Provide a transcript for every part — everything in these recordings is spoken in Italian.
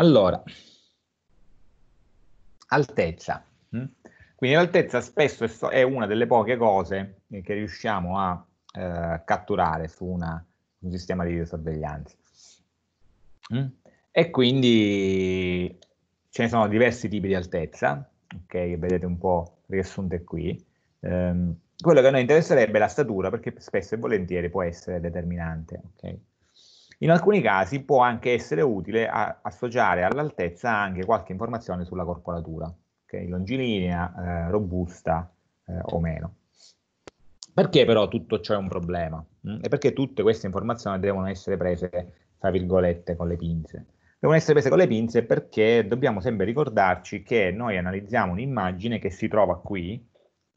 Allora, altezza. Mm? Quindi l'altezza spesso è una delle poche cose che riusciamo a eh, catturare su una, un sistema di videosorveglianza. Mm? E quindi ce ne sono diversi tipi di altezza, ok, vedete un po' riassunte qui. Um, quello che a noi interesserebbe è la statura, perché spesso e volentieri può essere determinante, ok? In alcuni casi può anche essere utile associare all'altezza anche qualche informazione sulla corporatura, okay? longilinea, eh, robusta eh, o meno. Perché però tutto ciò è un problema? Mh? Mm? E perché tutte queste informazioni devono essere prese, tra virgolette, con le pinze? Devono essere prese con le pinze perché dobbiamo sempre ricordarci che noi analizziamo un'immagine che si trova qui,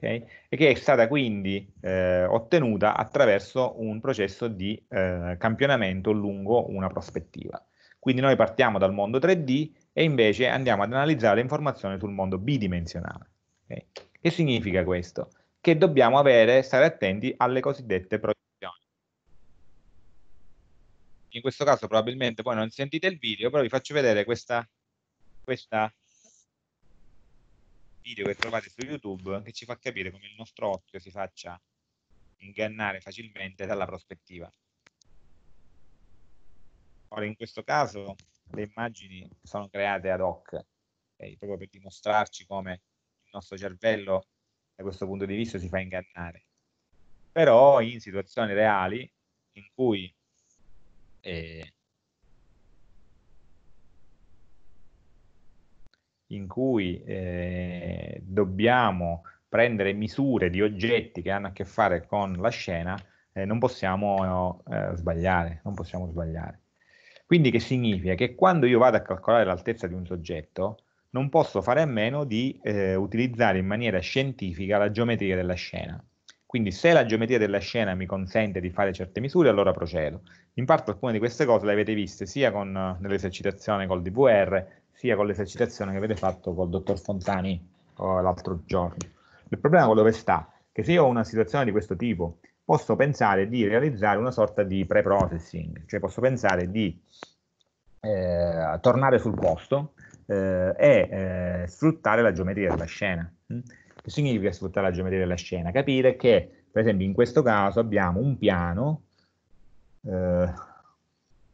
okay? e che è stata quindi eh, ottenuta attraverso un processo di eh, campionamento lungo una prospettiva. Quindi noi partiamo dal mondo 3D e invece andiamo ad analizzare informazioni sul mondo bidimensionale. Okay? Che significa questo? Che dobbiamo avere, stare attenti alle cosiddette proiezioni. In questo caso probabilmente poi non sentite il video, però vi faccio vedere questa, questa video che trovate su YouTube che ci fa capire come il nostro occhio si faccia ingannare facilmente dalla prospettiva. Ora in questo caso le immagini sono create ad hoc, okay? proprio per dimostrarci come il nostro cervello da questo punto di vista si fa ingannare. Però in situazioni reali in cui eh, in cui eh, dobbiamo prendere misure di oggetti che hanno a che fare con la scena, eh, non possiamo eh, sbagliare, non possiamo sbagliare. Quindi che significa? Che quando io vado a calcolare l'altezza di un soggetto, non posso fare a meno di eh, utilizzare in maniera scientifica la geometria della scena. Quindi se la geometria della scena mi consente di fare certe misure, allora procedo. In parte alcune di queste cose le avete viste sia con, nell'esercitazione col DVR, sia con l'esercitazione che avete fatto col dottor Fontani oh, l'altro giorno. Il problema dove sta, che se io ho una situazione di questo tipo, posso pensare di realizzare una sorta di pre-processing, cioè posso pensare di eh, tornare sul posto eh, e eh, sfruttare la geometria della scena. Mm? Che significa sfruttare la geometria della scena? Capire che, per esempio, in questo caso abbiamo un piano eh,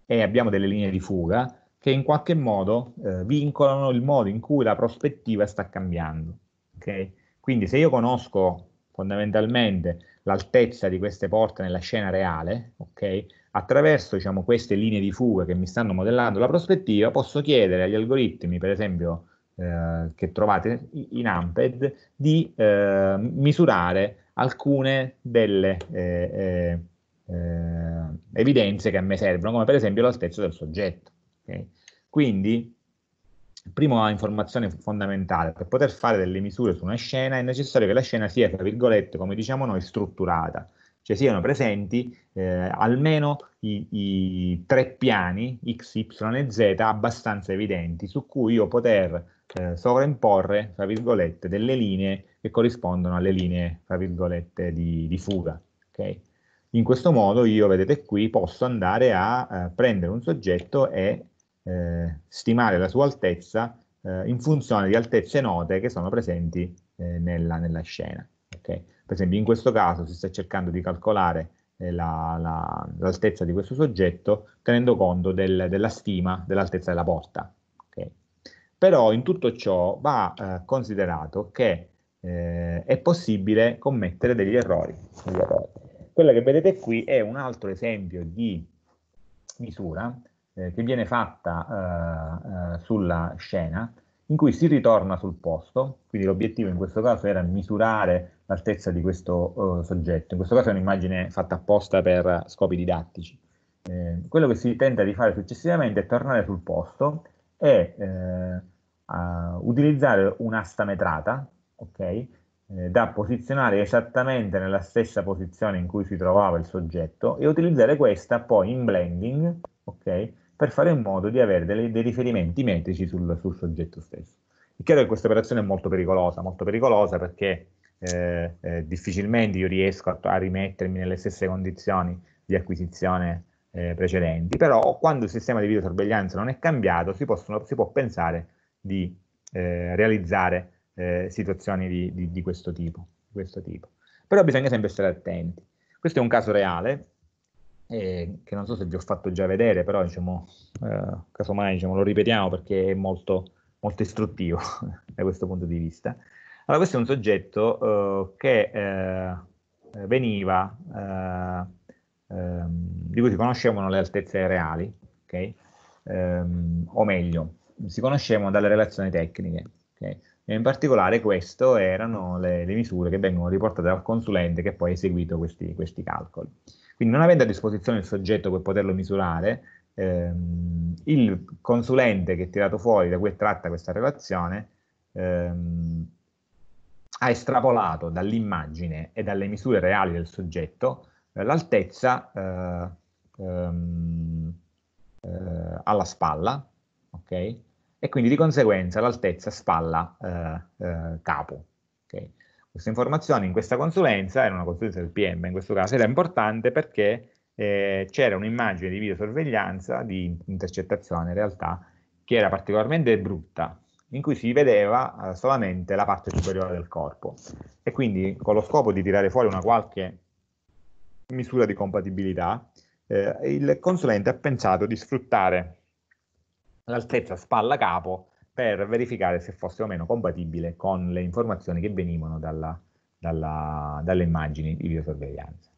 e abbiamo delle linee di fuga che in qualche modo eh, vincolano il modo in cui la prospettiva sta cambiando. Okay? Quindi se io conosco fondamentalmente l'altezza di queste porte nella scena reale, okay, attraverso diciamo, queste linee di fuga che mi stanno modellando la prospettiva, posso chiedere agli algoritmi, per esempio, eh, che trovate in Amped, di eh, misurare alcune delle eh, eh, eh, evidenze che a me servono, come per esempio l'altezza del soggetto. Okay? Quindi, prima informazione fondamentale, per poter fare delle misure su una scena è necessario che la scena sia, tra virgolette, come diciamo noi, strutturata, cioè siano presenti eh, almeno i, i, tre piani X, Y e Z abbastanza evidenti su cui io poter eh, sovraimporre, tra virgolette, delle linee che corrispondono alle linee, tra virgolette, di, di fuga. Okay? In questo modo io, vedete qui, posso andare a eh, prendere un soggetto e eh, stimare la sua altezza eh, in funzione di altezze note che sono presenti eh, nella, nella, scena. Okay? Per esempio in questo caso si sta cercando di calcolare l'altezza eh, la, la, di questo soggetto tenendo conto del, della stima dell'altezza della porta. Okay? Però in tutto ciò va eh, considerato che eh, è possibile commettere degli errori. Quello che vedete qui è un altro esempio di misura eh, che viene fatta eh, eh, sulla scena in cui si ritorna sul posto, quindi l'obiettivo in questo caso era misurare l'altezza di questo eh, soggetto, in questo caso è un'immagine fatta apposta per scopi didattici. Eh, quello che si tenta di fare successivamente è tornare sul posto e eh, utilizzare un'asta metrata, okay, eh, da posizionare esattamente nella stessa posizione in cui si trovava il soggetto e utilizzare questa poi in blending, okay, per fare in modo di avere delle, dei riferimenti metrici sul, sul soggetto stesso. È chiaro che questa operazione è molto pericolosa, molto pericolosa perché eh, eh, difficilmente io riesco a, a, rimettermi nelle stesse condizioni di acquisizione eh, precedenti, però quando il sistema di videosorveglianza non è cambiato si, possono, si può pensare di eh, realizzare eh, situazioni di, di, di, questo tipo, di questo tipo. Però bisogna sempre stare attenti. Questo è un caso reale, eh, che non so se vi ho fatto già vedere, però diciamo, eh, casomai diciamo, lo ripetiamo perché è molto, molto istruttivo da questo punto di vista. Allora, questo è un soggetto eh, che eh, veniva, eh, ehm, di cui si conoscevano le altezze reali, okay? Ehm, o meglio, si conoscevano dalle relazioni tecniche. Okay? in particolare queste erano le, le, misure che vengono riportate dal consulente che poi ha eseguito questi, questi calcoli. Quindi non avendo a disposizione il soggetto per poterlo misurare, ehm, il consulente che è tirato fuori, da cui è tratta questa relazione, ehm, ha estrapolato dall'immagine e dalle misure reali del soggetto eh, l'altezza eh, ehm, eh, alla spalla, ok? E quindi di conseguenza l'altezza spalla eh, eh, capo, okay? Questa informazione in questa consulenza, era una consulenza del PM in questo caso, era importante perché eh, c'era un'immagine di videosorveglianza, di intercettazione in realtà, che era particolarmente brutta, in cui si vedeva eh, solamente la parte superiore del corpo. E quindi con lo scopo di tirare fuori una qualche misura di compatibilità, eh, il consulente ha pensato di sfruttare l'altezza spalla-capo per verificare se fosse o meno compatibile con le informazioni che venivano dalla, dalla, dalle immagini di videosorveglianza.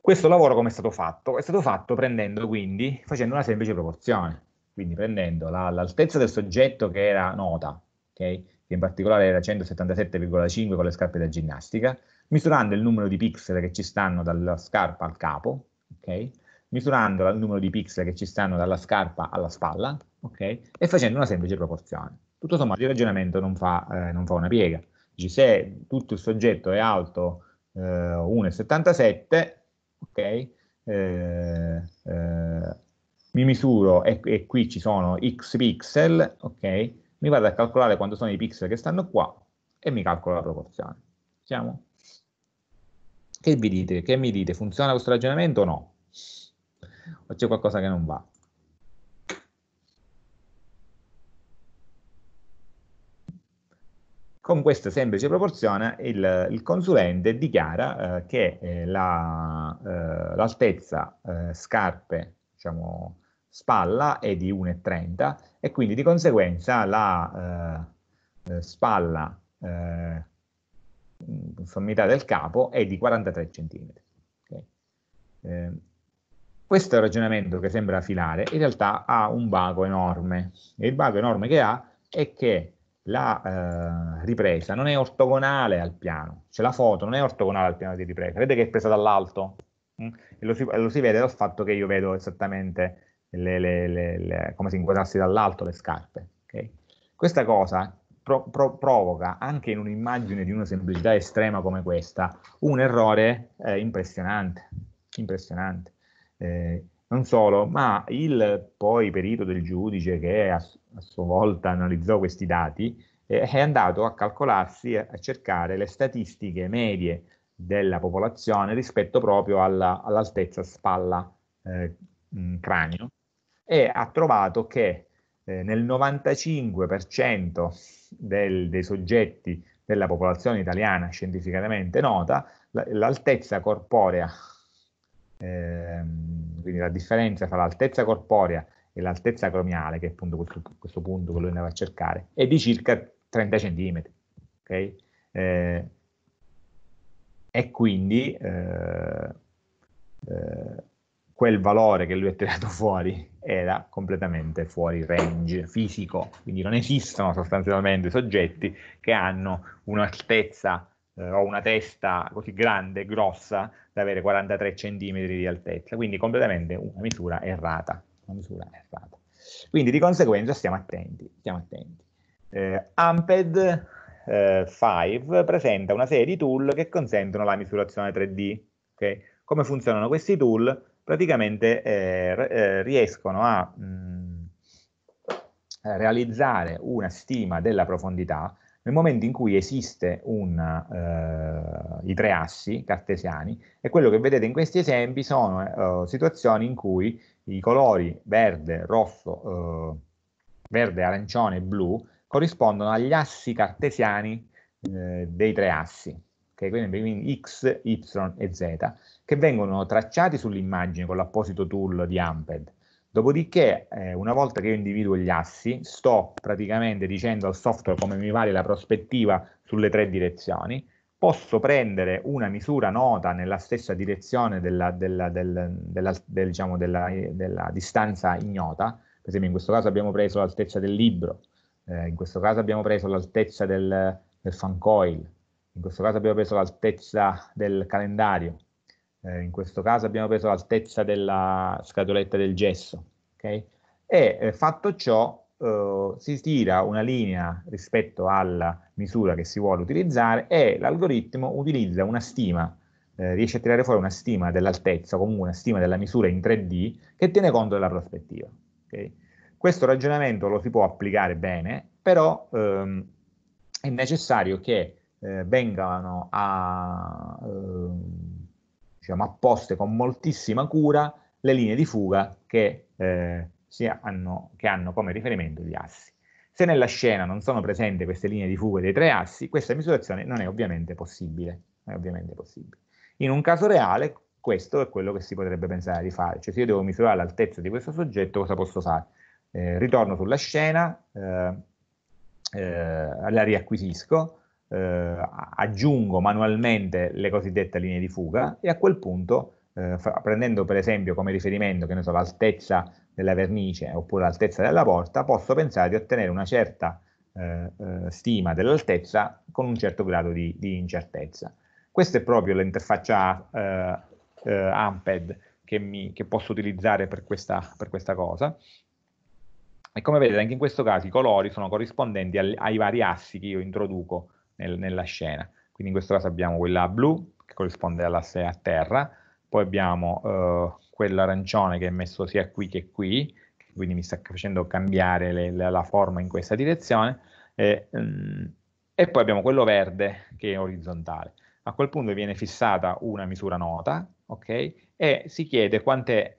Questo lavoro come è stato fatto? È stato fatto prendendo quindi, facendo una semplice proporzione, quindi prendendo l'altezza la, del soggetto che era nota, okay? che in particolare era 177,5 con le scarpe da ginnastica, misurando il numero di pixel che ci stanno dalla scarpa al capo, okay? misurando il numero di pixel che ci stanno dalla scarpa alla spalla, okay? E facendo una semplice proporzione. Tutto sommato il ragionamento non fa, eh, non fa una piega. Dici, se tutto il soggetto è alto eh, 1,77, ok? Eh, eh, mi misuro e, e, qui ci sono x pixel, ok? Mi vado a calcolare quanto sono i pixel che stanno qua e mi calcolo la proporzione. Siamo? Che vi dite? Che mi dite? Funziona questo ragionamento o no? O c'è qualcosa che non va? Con questa semplice proporzione il, il consulente dichiara eh, che eh, eh l'altezza la, eh, scarpe, diciamo, spalla è di 1,30 e quindi di conseguenza la eh, eh, spalla sommità del capo è di 43 cm. Okay. questo ragionamento che sembra filare in realtà ha un vago enorme e il vago enorme che ha è che la eh, ripresa non è ortogonale al piano, cioè la foto non è ortogonale al piano di ripresa, vedete che è presa dall'alto mm? e lo si, lo si, vede dal fatto che io vedo esattamente le, le, le, come si inquadrassi dall'alto le scarpe. Okay? Questa cosa pro, pro, provoca anche in un'immagine di una semplicità estrema come questa un errore eh, impressionante, impressionante. Eh, non solo, ma il poi perito del giudice che a, a sua volta analizzò questi dati eh, è andato a calcolarsi, a, cercare le statistiche medie della popolazione rispetto proprio alla, all'altezza spalla eh, cranio e ha trovato che eh, nel 95% del, dei soggetti della popolazione italiana scientificamente nota, l'altezza corporea ehm, quindi la differenza tra l'altezza corporea e l'altezza cromiale, che è appunto questo, questo punto che lui andava a cercare, è di circa 30 cm. Okay? Eh, e quindi eh, eh, quel valore che lui ha tirato fuori era completamente fuori range fisico, quindi non esistono sostanzialmente soggetti che hanno un'altezza eh, ho una testa così grande, grossa, da avere 43 cm di altezza, quindi completamente una misura errata. Una misura errata. Quindi di conseguenza stiamo attenti. Stiamo attenti. Eh, Amped 5 eh, presenta una serie di tool che consentono la misurazione 3D. Okay? Come funzionano questi tool? Praticamente eh, eh riescono a mh, mm, realizzare una stima della profondità nel momento in cui esiste un, eh, i tre assi cartesiani e quello che vedete in questi esempi sono eh, oh, situazioni in cui i colori verde, rosso, eh, verde, arancione e blu corrispondono agli assi cartesiani eh, dei tre assi, okay? quindi x, y e z, che vengono tracciati sull'immagine con l'apposito tool di Amped Dopodiché, eh, una volta che io individuo gli assi, sto praticamente dicendo al software come mi vale la prospettiva sulle tre direzioni, posso prendere una misura nota nella stessa direzione della, della, del, della, del, diciamo, della distanza ignota, per esempio in questo caso abbiamo preso l'altezza del libro, eh, in questo caso abbiamo preso l'altezza del, del coil, in questo caso abbiamo preso l'altezza del calendario, eh, in questo caso abbiamo preso l'altezza della scatoletta del gesso, okay? e eh, fatto ciò eh, si tira una linea rispetto alla misura che si vuole utilizzare e l'algoritmo utilizza una stima, eh, riesce a tirare fuori una stima dell'altezza, comunque una stima della misura in 3D, che tiene conto della prospettiva. Okay? Questo ragionamento lo si può applicare bene, però ehm, è necessario che eh, vengano a... Ehm, diciamo, apposte con moltissima cura le linee di fuga che, eh, hanno, che hanno come riferimento gli assi. Se nella scena non sono presenti queste linee di fuga dei tre assi, questa misurazione non è ovviamente possibile. È ovviamente possibile. In un caso reale, questo è quello che si potrebbe pensare di fare. Cioè, se io devo misurare l'altezza di questo soggetto, cosa posso fare? Eh, ritorno sulla scena, eh, eh, la riacquisisco, eh, aggiungo manualmente le cosiddette linee di fuga e a quel punto, eh, prendendo per esempio come riferimento so, l'altezza della vernice oppure l'altezza della porta, posso pensare di ottenere una certa eh, eh stima dell'altezza con un certo grado di, di incertezza. Questa è proprio l'interfaccia eh, eh, Amped che, mi, che, posso utilizzare per questa, per questa cosa. E come vedete anche in questo caso i colori sono corrispondenti al, ai vari assi che io introduco nel, nella scena. Quindi in questo caso abbiamo quella blu che corrisponde all'asse a terra, poi abbiamo eh, quella che è messo sia qui che qui, quindi mi sta facendo cambiare le, la, la, forma in questa direzione, e, um, e poi abbiamo quello verde che è orizzontale. A quel punto viene fissata una misura nota, ok? E si chiede quant'è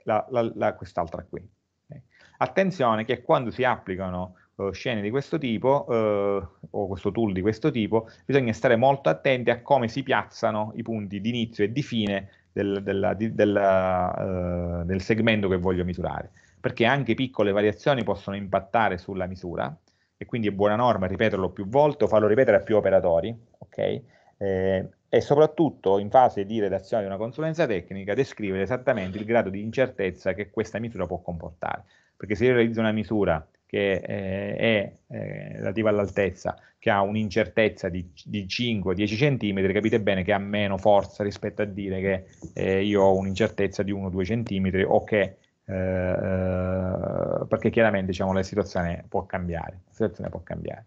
quest'altra qui. Okay? Attenzione che quando si applicano eh, scene di questo tipo uh, o questo tool di questo tipo, bisogna stare molto attenti a come si piazzano i punti di inizio e di fine del, della, di, della, eh, del segmento che voglio misurare, perché anche piccole variazioni possono impattare sulla misura e quindi è buona norma ripeterlo più volte o farlo ripetere a più operatori, ok? Eh, e soprattutto in fase di redazione di una consulenza tecnica descrivere esattamente il grado di incertezza che questa misura può comportare. Perché se io realizzo una misura che eh, è eh, relativa all'altezza, che ha un'incertezza di, di 5-10 cm, capite bene che ha meno forza rispetto a dire che eh, io ho un'incertezza di 1-2 cm o che eh, perché chiaramente diciamo, la situazione può cambiare. La situazione può cambiare.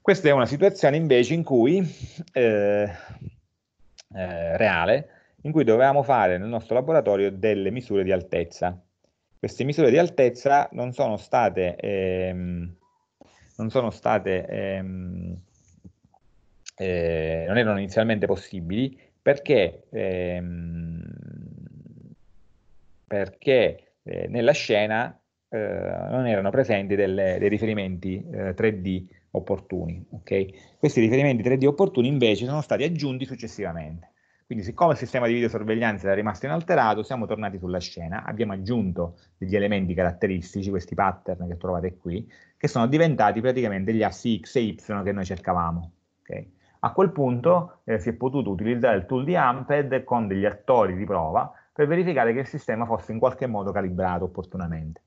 Questa è una situazione invece in cui, eh, eh, reale, in cui dovevamo fare nel nostro laboratorio delle misure di altezza queste misure di altezza non sono state, ehm, non, sono state ehm, eh, non erano inizialmente possibili perché, ehm, perché eh, nella scena eh, non erano presenti delle, dei riferimenti 3D eh, opportuni. Okay? Questi riferimenti 3D opportuni invece sono stati aggiunti successivamente. Quindi siccome il sistema di videosorveglianza era rimasto inalterato, siamo tornati sulla scena, abbiamo aggiunto degli elementi caratteristici, questi pattern che trovate qui, che sono diventati praticamente gli assi X e Y che noi cercavamo. Okay? A quel punto eh, si è potuto utilizzare il tool di Amped con degli attori di prova per verificare che il sistema fosse in qualche modo calibrato opportunamente.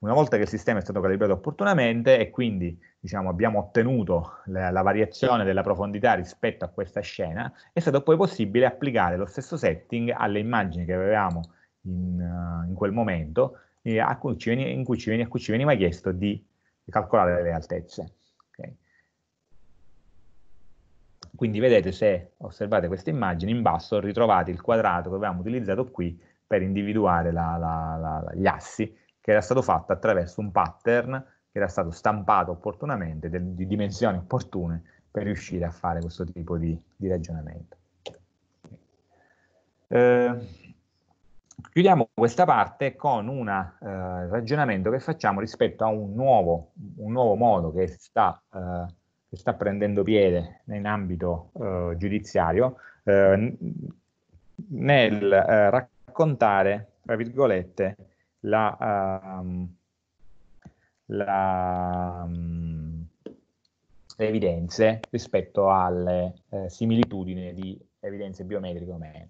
Una volta che il sistema è stato calibrato opportunamente e quindi diciamo, abbiamo ottenuto la, la, variazione della profondità rispetto a questa scena, è stato poi possibile applicare lo stesso setting alle immagini che avevamo in, uh, in quel momento eh, a, cui veni, cui veni, a, cui ci veniva chiesto di calcolare le altezze. Okay. Quindi vedete se osservate queste immagini in basso ritrovate il quadrato che avevamo utilizzato qui per individuare la, la, gli assi che era stato fatto attraverso un pattern che era stato stampato opportunamente, de, di dimensioni opportune, per riuscire a fare questo tipo di, di ragionamento. Eh, chiudiamo questa parte con un eh, ragionamento che facciamo rispetto a un nuovo, un nuovo modo che sta, eh, che sta, prendendo piede in ambito eh, giudiziario eh, nel eh, raccontare, tra virgolette, la, uh, la, um, le evidenze rispetto alle eh, similitudini di evidenze biometriche o meno.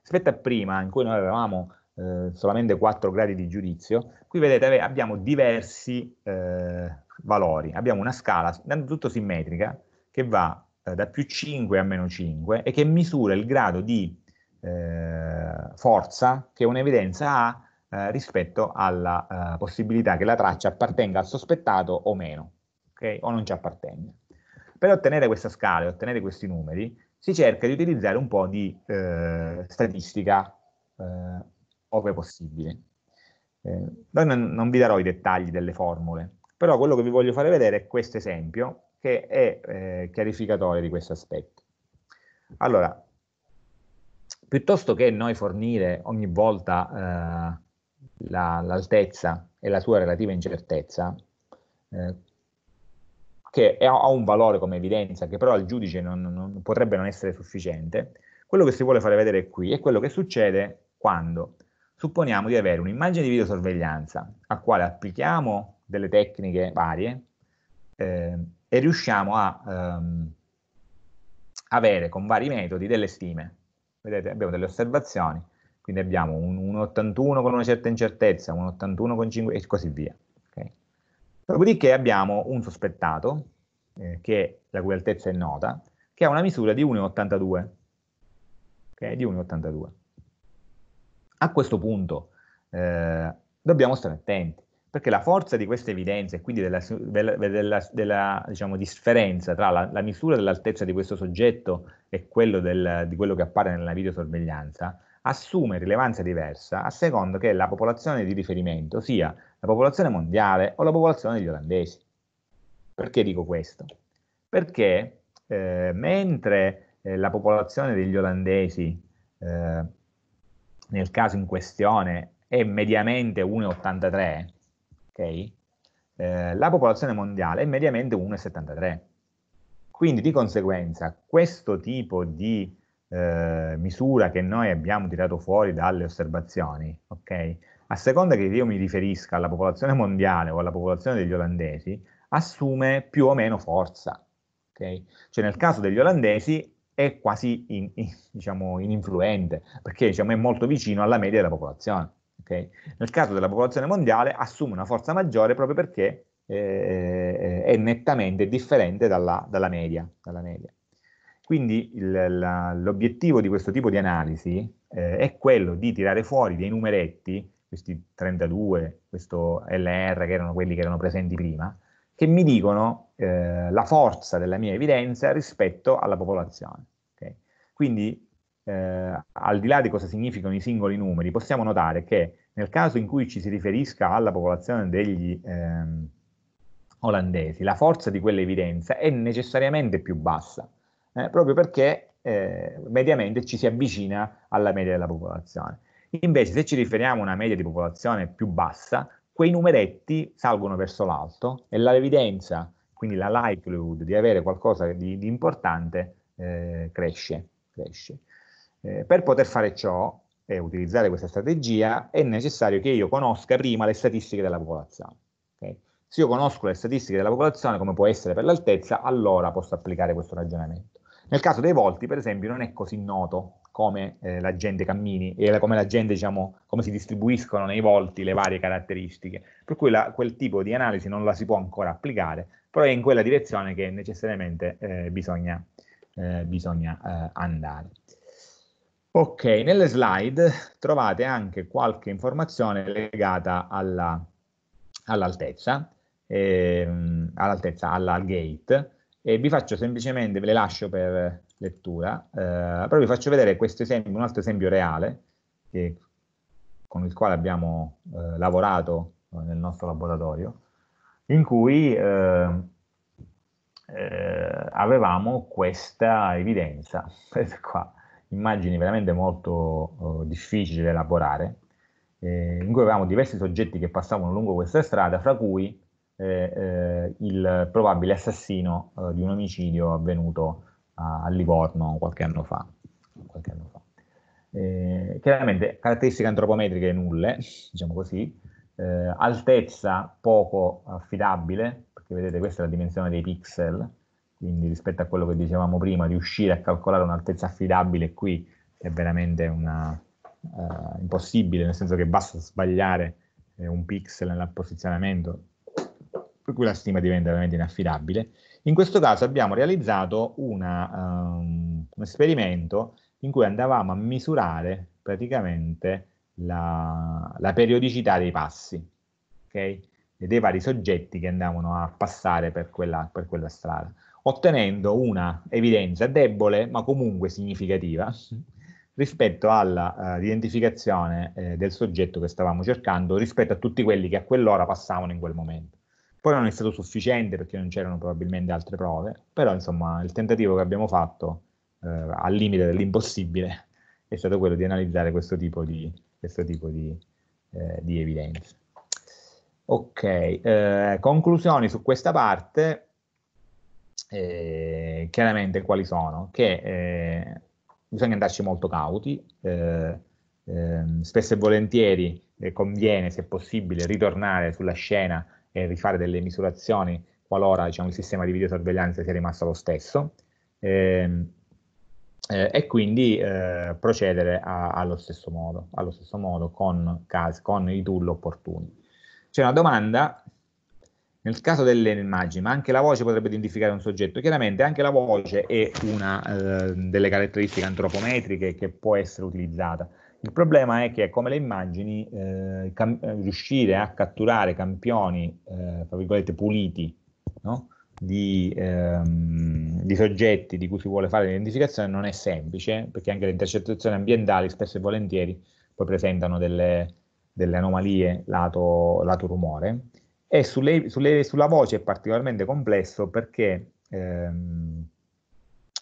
Rispetto a prima, in cui noi avevamo eh, solamente 4 gradi di giudizio, qui vedete abbiamo diversi eh, valori, abbiamo una scala innanzitutto simmetrica che va eh, da più 5 a meno 5 e che misura il grado di eh, forza che un'evidenza ha eh, rispetto alla eh, possibilità che la traccia appartenga al sospettato o meno, okay? o non ci appartenga. Per ottenere questa scala e ottenere questi numeri si cerca di utilizzare un po' di eh, statistica eh, ove possibile. noi non, non vi darò i dettagli delle formule, però quello che vi voglio fare vedere è questo esempio che è eh, chiarificatore di questo aspetto. Allora, piuttosto che noi fornire ogni volta la, l'altezza e la sua relativa incertezza, eh, che è, ha un valore come evidenza, che però al giudice non, non, potrebbe non essere sufficiente, quello che si vuole fare vedere qui è quello che succede quando supponiamo di avere un'immagine di videosorveglianza a quale applichiamo delle tecniche varie eh, e riusciamo a ehm, avere con vari metodi delle stime. Vedete, abbiamo delle osservazioni, quindi abbiamo un, un 81 con una certa incertezza, un 81 con 5 e così via. Okay? Dopodiché abbiamo un sospettato, eh, che la cui altezza è nota, che ha una misura di 1,82. Okay? Di 1,82. A questo punto eh, dobbiamo stare attenti, perché la forza di questa evidenza e quindi della, della, della, della diciamo, differenza tra la, la misura dell'altezza di questo soggetto e quello del, di quello che appare nella videosorveglianza assume rilevanza diversa a seconda che la popolazione di riferimento sia la popolazione mondiale o la popolazione degli olandesi. Perché dico questo? Perché eh, mentre eh, la popolazione degli olandesi, eh, nel caso in questione, è mediamente 1,83, okay? Eh, la popolazione mondiale è mediamente 1,73. Quindi di conseguenza questo tipo di eh, misura che noi abbiamo tirato fuori dalle osservazioni, ok? A seconda che io mi riferisca alla popolazione mondiale o alla popolazione degli olandesi, assume più o meno forza, ok? Cioè nel caso degli olandesi è quasi in, in, diciamo, ininfluente, perché diciamo, è molto vicino alla media della popolazione, ok? Nel caso della popolazione mondiale assume una forza maggiore proprio perché eh, è nettamente differente dalla, dalla media. Dalla media. Quindi il, la, l'obiettivo di questo tipo di analisi eh, è quello di tirare fuori dei numeretti, questi 32, questo LR che erano quelli che erano presenti prima, che mi dicono eh, la forza della mia evidenza rispetto alla popolazione. Okay? Quindi, eh, al di là di cosa significano i singoli numeri, possiamo notare che nel caso in cui ci si riferisca alla popolazione degli ehm, olandesi, la forza di quell'evidenza è necessariamente più bassa eh, proprio perché eh, mediamente ci si avvicina alla media della popolazione. Invece se ci riferiamo a una media di popolazione più bassa, quei numeretti salgono verso l'alto e l'evidenza, quindi la likelihood di avere qualcosa di, di importante eh, cresce. cresce. Eh, per poter fare ciò e utilizzare questa strategia è necessario che io conosca prima le statistiche della popolazione. Okay? Se io conosco le statistiche della popolazione, come può essere per l'altezza, allora posso applicare questo ragionamento. Nel caso dei volti, per esempio, non è così noto come eh, la gente cammini e come la gente, diciamo, come si distribuiscono nei volti le varie caratteristiche. Per cui la, quel tipo di analisi non la si può ancora applicare, però è in quella direzione che necessariamente eh, bisogna, eh, bisogna eh, andare. Ok, nelle slide trovate anche qualche informazione legata all'altezza, alla, ehm, all'altezza, alla gate, e vi faccio semplicemente, ve le lascio per lettura, eh, però vi faccio vedere questo esempio, un altro esempio reale che, con il quale abbiamo eh, lavorato eh, nel nostro laboratorio, in cui eh, eh avevamo questa evidenza, vedete qua, immagini veramente molto oh, difficili da elaborare, eh, in cui avevamo diversi soggetti che passavano lungo questa strada, fra cui eh, eh, il probabile assassino eh, di un omicidio avvenuto a, a Livorno qualche anno fa. Qualche anno fa. Eh, chiaramente caratteristiche antropometriche nulle, diciamo così, altezza poco affidabile, perché vedete questa è la dimensione dei pixel, quindi rispetto a quello che dicevamo prima, riuscire a calcolare un'altezza affidabile qui è veramente una, uh, impossibile, nel senso che basta sbagliare eh, un pixel nel posizionamento per cui la stima diventa veramente inaffidabile. In questo caso abbiamo realizzato una, um, un esperimento in cui andavamo a misurare praticamente la, la periodicità dei passi okay? e dei vari soggetti che andavano a passare per quella, per quella strada, ottenendo una evidenza debole ma comunque significativa rispetto all'identificazione eh, uh, eh, del soggetto che stavamo cercando rispetto a tutti quelli che a quell'ora passavano in quel momento. Poi non è stato sufficiente perché non c'erano probabilmente altre prove, però insomma il tentativo che abbiamo fatto eh, al limite dell'impossibile è stato quello di analizzare questo tipo di, questo tipo di, eh, di evidenze. Ok, eh, conclusioni su questa parte. Eh, chiaramente quali sono? Che eh, bisogna andarci molto cauti, eh, ehm, spesso e volentieri eh, conviene, se possibile, ritornare sulla scena e rifare delle misurazioni qualora diciamo, il sistema di videosorveglianza sia rimasto lo stesso eh, eh, e quindi eh, procedere a, allo, stesso modo, allo stesso modo con, case, con i tool opportuni. C'è una domanda, nel caso delle immagini, ma anche la voce potrebbe identificare un soggetto? Chiaramente anche la voce è una eh, delle caratteristiche antropometriche che può essere utilizzata. Il problema è che come le immagini eh, eh, riuscire a catturare campioni, eh, tra virgolette, puliti, no? Di, ehm, di, soggetti di cui si vuole fare l'identificazione non è semplice, perché anche le intercettazioni ambientali spesso e volentieri poi presentano delle, delle anomalie lato, lato, rumore. E sulle, sulle, sulla voce è particolarmente complesso perché ehm,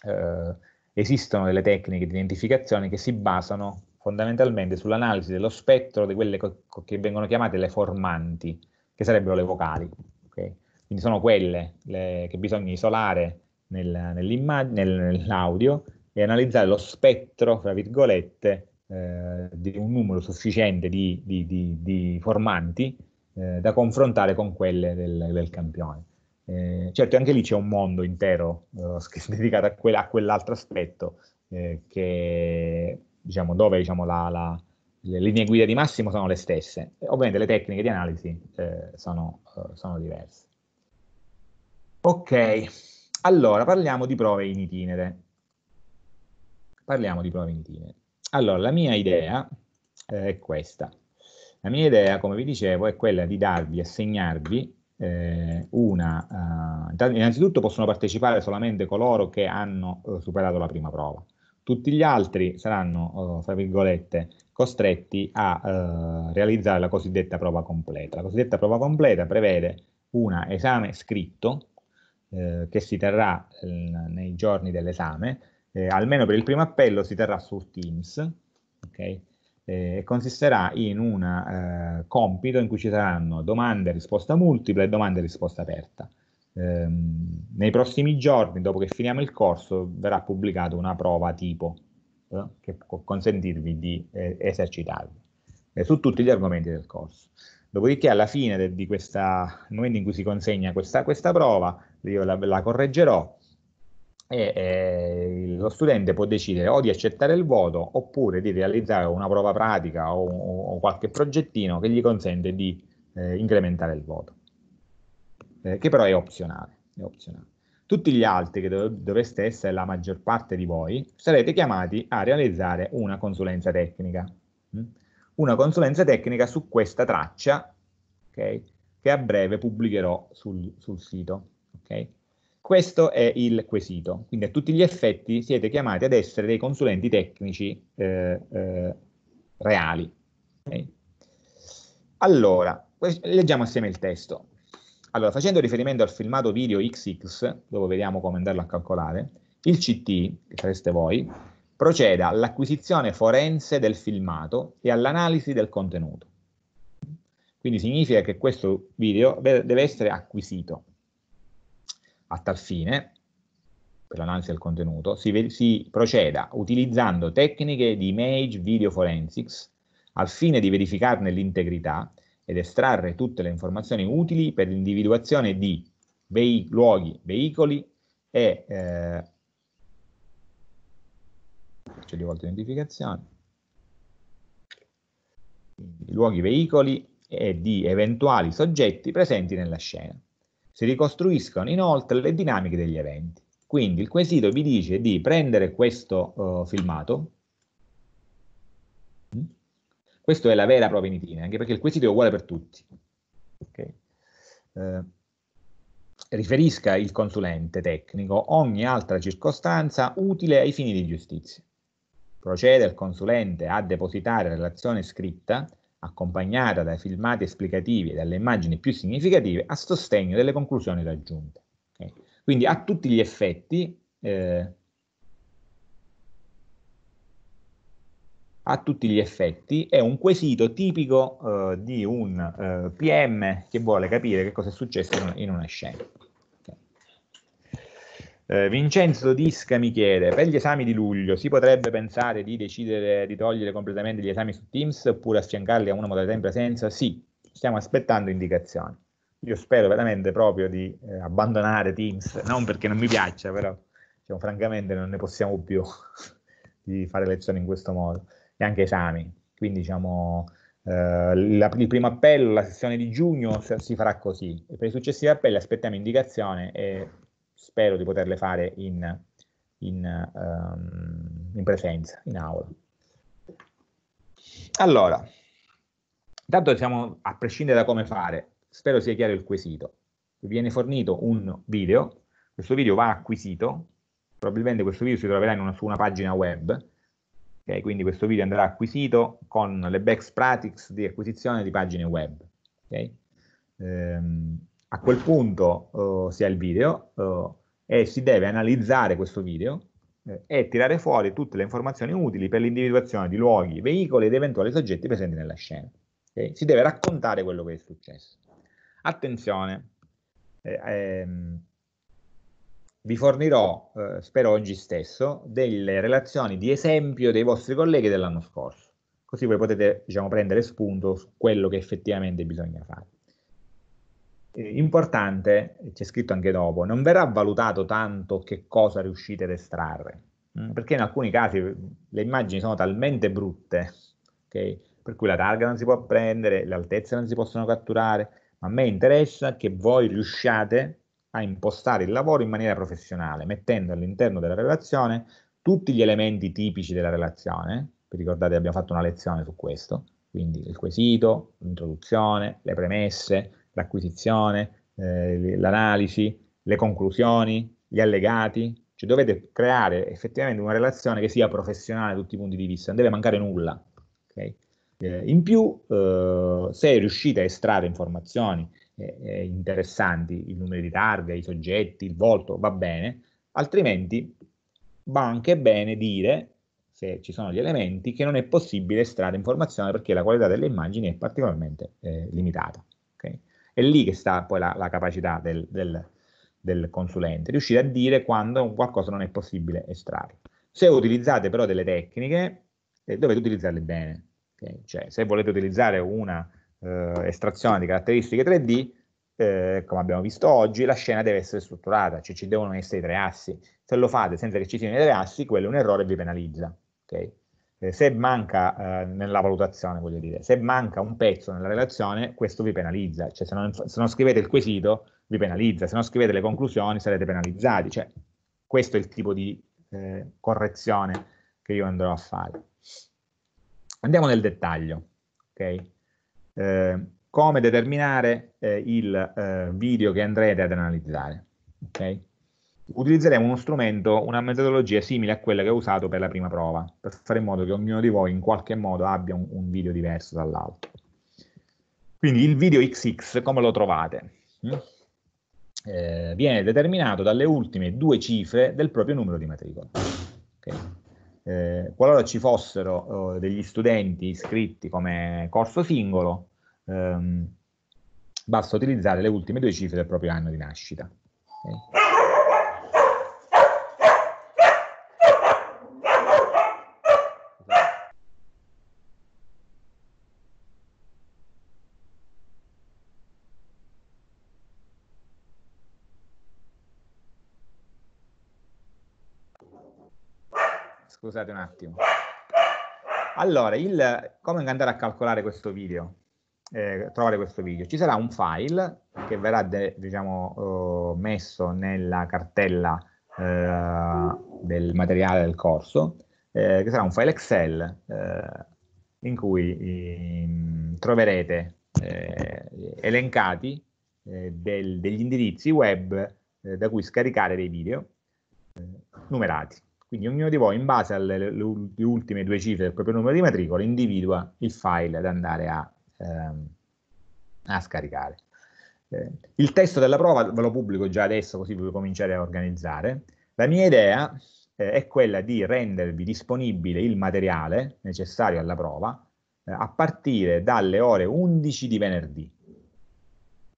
eh, esistono delle tecniche di identificazione che si basano fondamentalmente sull'analisi dello spettro di quelle che vengono chiamate le formanti, che sarebbero le vocali. Okay? Quindi sono quelle le, che bisogna isolare nel, nell'audio e analizzare lo spettro, fra virgolette, eh, di un numero sufficiente di, di, di, di formanti eh, da confrontare con quelle del, del campione. Eh, certo, anche lì c'è un mondo intero eh, dedicato a, quell'altro aspetto eh, che diciamo, dove diciamo, la, la, le linee guida di massimo sono le stesse. ovviamente le tecniche di analisi eh, sono, eh, sono, diverse. Ok, allora parliamo di prove in itinere. Parliamo di prove in itinere. Allora, la mia idea eh, è questa. La mia idea, come vi dicevo, è quella di darvi, assegnarvi eh, una... Eh, innanzitutto possono partecipare solamente coloro che hanno eh, superato la prima prova. Tutti gli altri saranno, oh, tra virgolette, costretti a eh, realizzare la cosiddetta prova completa. La cosiddetta prova completa prevede un esame scritto eh, che si terrà eh, nei giorni dell'esame, eh, almeno per il primo appello si terrà su Teams, okay? eh, e consisterà in un eh, compito in cui ci saranno domande e risposta multiple e domande e risposta aperta. Eh, nei prossimi giorni, dopo che finiamo il corso, verrà pubblicata una prova tipo eh, che può consentirvi di eh, esercitarvi eh, su tutti gli argomenti del corso. Dopodiché alla fine de, di questa, nel momento in cui si consegna questa, questa prova, io la, la correggerò e, e, lo studente può decidere o di accettare il voto oppure di realizzare una prova pratica o, o qualche progettino che gli consente di eh, incrementare il voto eh, che però è opzionale, è opzionale. Tutti gli altri che dov- dovreste essere la maggior parte di voi sarete chiamati a realizzare una consulenza tecnica. Mh? Mm? Una consulenza tecnica su questa traccia, okay, che a breve pubblicherò sul, sul sito. Okay? Questo è il quesito, quindi a tutti gli effetti siete chiamati ad essere dei consulenti tecnici eh, eh, reali. Okay? Allora, leggiamo assieme il testo. Allora, facendo riferimento al filmato video XX, dove vediamo come andarlo a calcolare, il CT, che sareste voi, proceda all'acquisizione forense del filmato e all'analisi del contenuto. Quindi significa che questo video deve essere acquisito. A tal fine, per l'analisi del contenuto, si, si proceda utilizzando tecniche di image video forensics al fine di verificarne l'integrità ed estrarre tutte le informazioni utili per l'individuazione di vei luoghi, veicoli e eh, cioè, di volta identificazione luoghi, veicoli e di eventuali soggetti presenti nella scena. Si ricostruiscono inoltre le dinamiche degli eventi. Quindi il quesito vi dice di prendere questo uh, filmato, questa è la vera prova in provenitina, anche perché il quesito è uguale per tutti. Okay. Eh, riferisca il consulente tecnico ogni altra circostanza utile ai fini di giustizia. Procede il consulente a depositare relazione scritta accompagnata dai filmati esplicativi e dalle immagini più significative a sostegno delle conclusioni raggiunte. Okay. Quindi a tutti gli effetti eh, a tutti gli effetti è un quesito tipico eh, di un eh, PM che vuole capire che cosa è successo in una, scena. Eh, Vincenzo Disca mi chiede, per gli esami di luglio si potrebbe pensare di decidere di togliere completamente gli esami su Teams oppure affiancarli a una modalità in presenza? Sì, stiamo aspettando indicazioni. Io spero veramente proprio di eh, abbandonare Teams, non perché non mi piaccia, però diciamo, francamente non ne possiamo più di fare lezioni in questo modo anche esami. Quindi diciamo, eh, la, il primo appello, la sessione di giugno si farà così. E per i successivi appelli aspettiamo indicazione e spero di poterle fare in, in, um, in presenza, in aula. Allora, intanto siamo a prescindere da come fare, spero sia chiaro il quesito. Vi viene fornito un video, questo video va acquisito, probabilmente questo video si troverà una, su una pagina web, Okay, quindi questo video andrà acquisito con le best practices di acquisizione di pagine web. Okay? Ehm, a quel punto eh, si ha il video eh, e si deve analizzare questo video eh, e tirare fuori tutte le informazioni utili per l'individuazione di luoghi, veicoli ed eventuali soggetti presenti nella scena. Okay? Si deve raccontare quello che è successo. Attenzione, eh, ehm, vi fornirò, eh, spero oggi stesso, delle relazioni di esempio dei vostri colleghi dell'anno scorso, così voi potete diciamo, prendere spunto su quello che effettivamente bisogna fare. Eh, importante, c'è scritto anche dopo, non verrà valutato tanto che cosa riuscite ad estrarre, mh? Mm, perché in alcuni casi le immagini sono talmente brutte, okay? per cui la targa non si può prendere, le altezze non si possono catturare, ma a me interessa che voi riusciate a impostare il lavoro in maniera professionale, mettendo all'interno della relazione tutti gli elementi tipici della relazione. Vi ricordate, abbiamo fatto una lezione su questo, quindi il quesito, l'introduzione, le premesse, l'acquisizione, eh, l'analisi, le conclusioni, gli allegati, cioè dovete creare effettivamente una relazione che sia professionale da tutti i punti di vista, non deve mancare nulla. Okay? Eh, in più, eh, se riuscite a estrarre informazioni eh, interessanti, il numero di targa, i soggetti, il volto, va bene, altrimenti va anche bene dire, se ci sono gli elementi, che non è possibile estrarre informazioni perché la qualità delle immagini è particolarmente eh, limitata. Okay? È lì che sta poi la, la capacità del, del, del consulente, riuscire a dire quando qualcosa non è possibile estrarre. Se utilizzate però delle tecniche, eh, dovete utilizzarle bene. Okay? Cioè, se volete utilizzare una eh, estrazione di caratteristiche 3D, eh, come abbiamo visto oggi, la scena deve essere strutturata, cioè ci devono essere i tre assi. Se lo fate senza che ci siano i tre assi, quello è un errore e vi penalizza. Okay? Eh, se manca eh, nella valutazione, voglio dire, se manca un pezzo nella relazione, questo vi penalizza. Cioè, se non, se non scrivete il quesito, vi penalizza. Se non scrivete le conclusioni, sarete penalizzati. Cioè, questo è il tipo di eh, correzione che io andrò a fare. Andiamo nel dettaglio. Okay? Ehm, come determinare eh, il eh, video che andrete ad analizzare. Okay? Utilizzeremo uno strumento, una metodologia simile a quella che ho usato per la prima prova, per fare in modo che ognuno di voi in qualche modo abbia un, un video diverso dall'altro. Quindi il video XX come lo trovate? Mm? Eh, viene determinato dalle ultime due cifre del proprio numero di matricola. Okay eh, qualora ci fossero eh, degli studenti iscritti come corso singolo, ehm, basta utilizzare le ultime due cifre del proprio anno di nascita. Okay? Scusate un attimo. Allora, il, come andare a calcolare questo video? Eh, trovare questo video? Ci sarà un file che verrà de, diciamo, eh, messo nella cartella eh, del materiale del corso, eh, che sarà un file Excel eh, in cui mm, troverete eh, elencati del, degli indirizzi web da cui scaricare dei video numerati. Quindi ognuno di voi, in base alle ultime due cifre del proprio numero di matricola, individua il file da andare a, ehm, a scaricare. Eh, il testo della prova ve lo pubblico già adesso, così potete cominciare a organizzare. La mia idea eh, è quella di rendervi disponibile il materiale necessario alla prova eh, a partire dalle ore 11 di venerdì.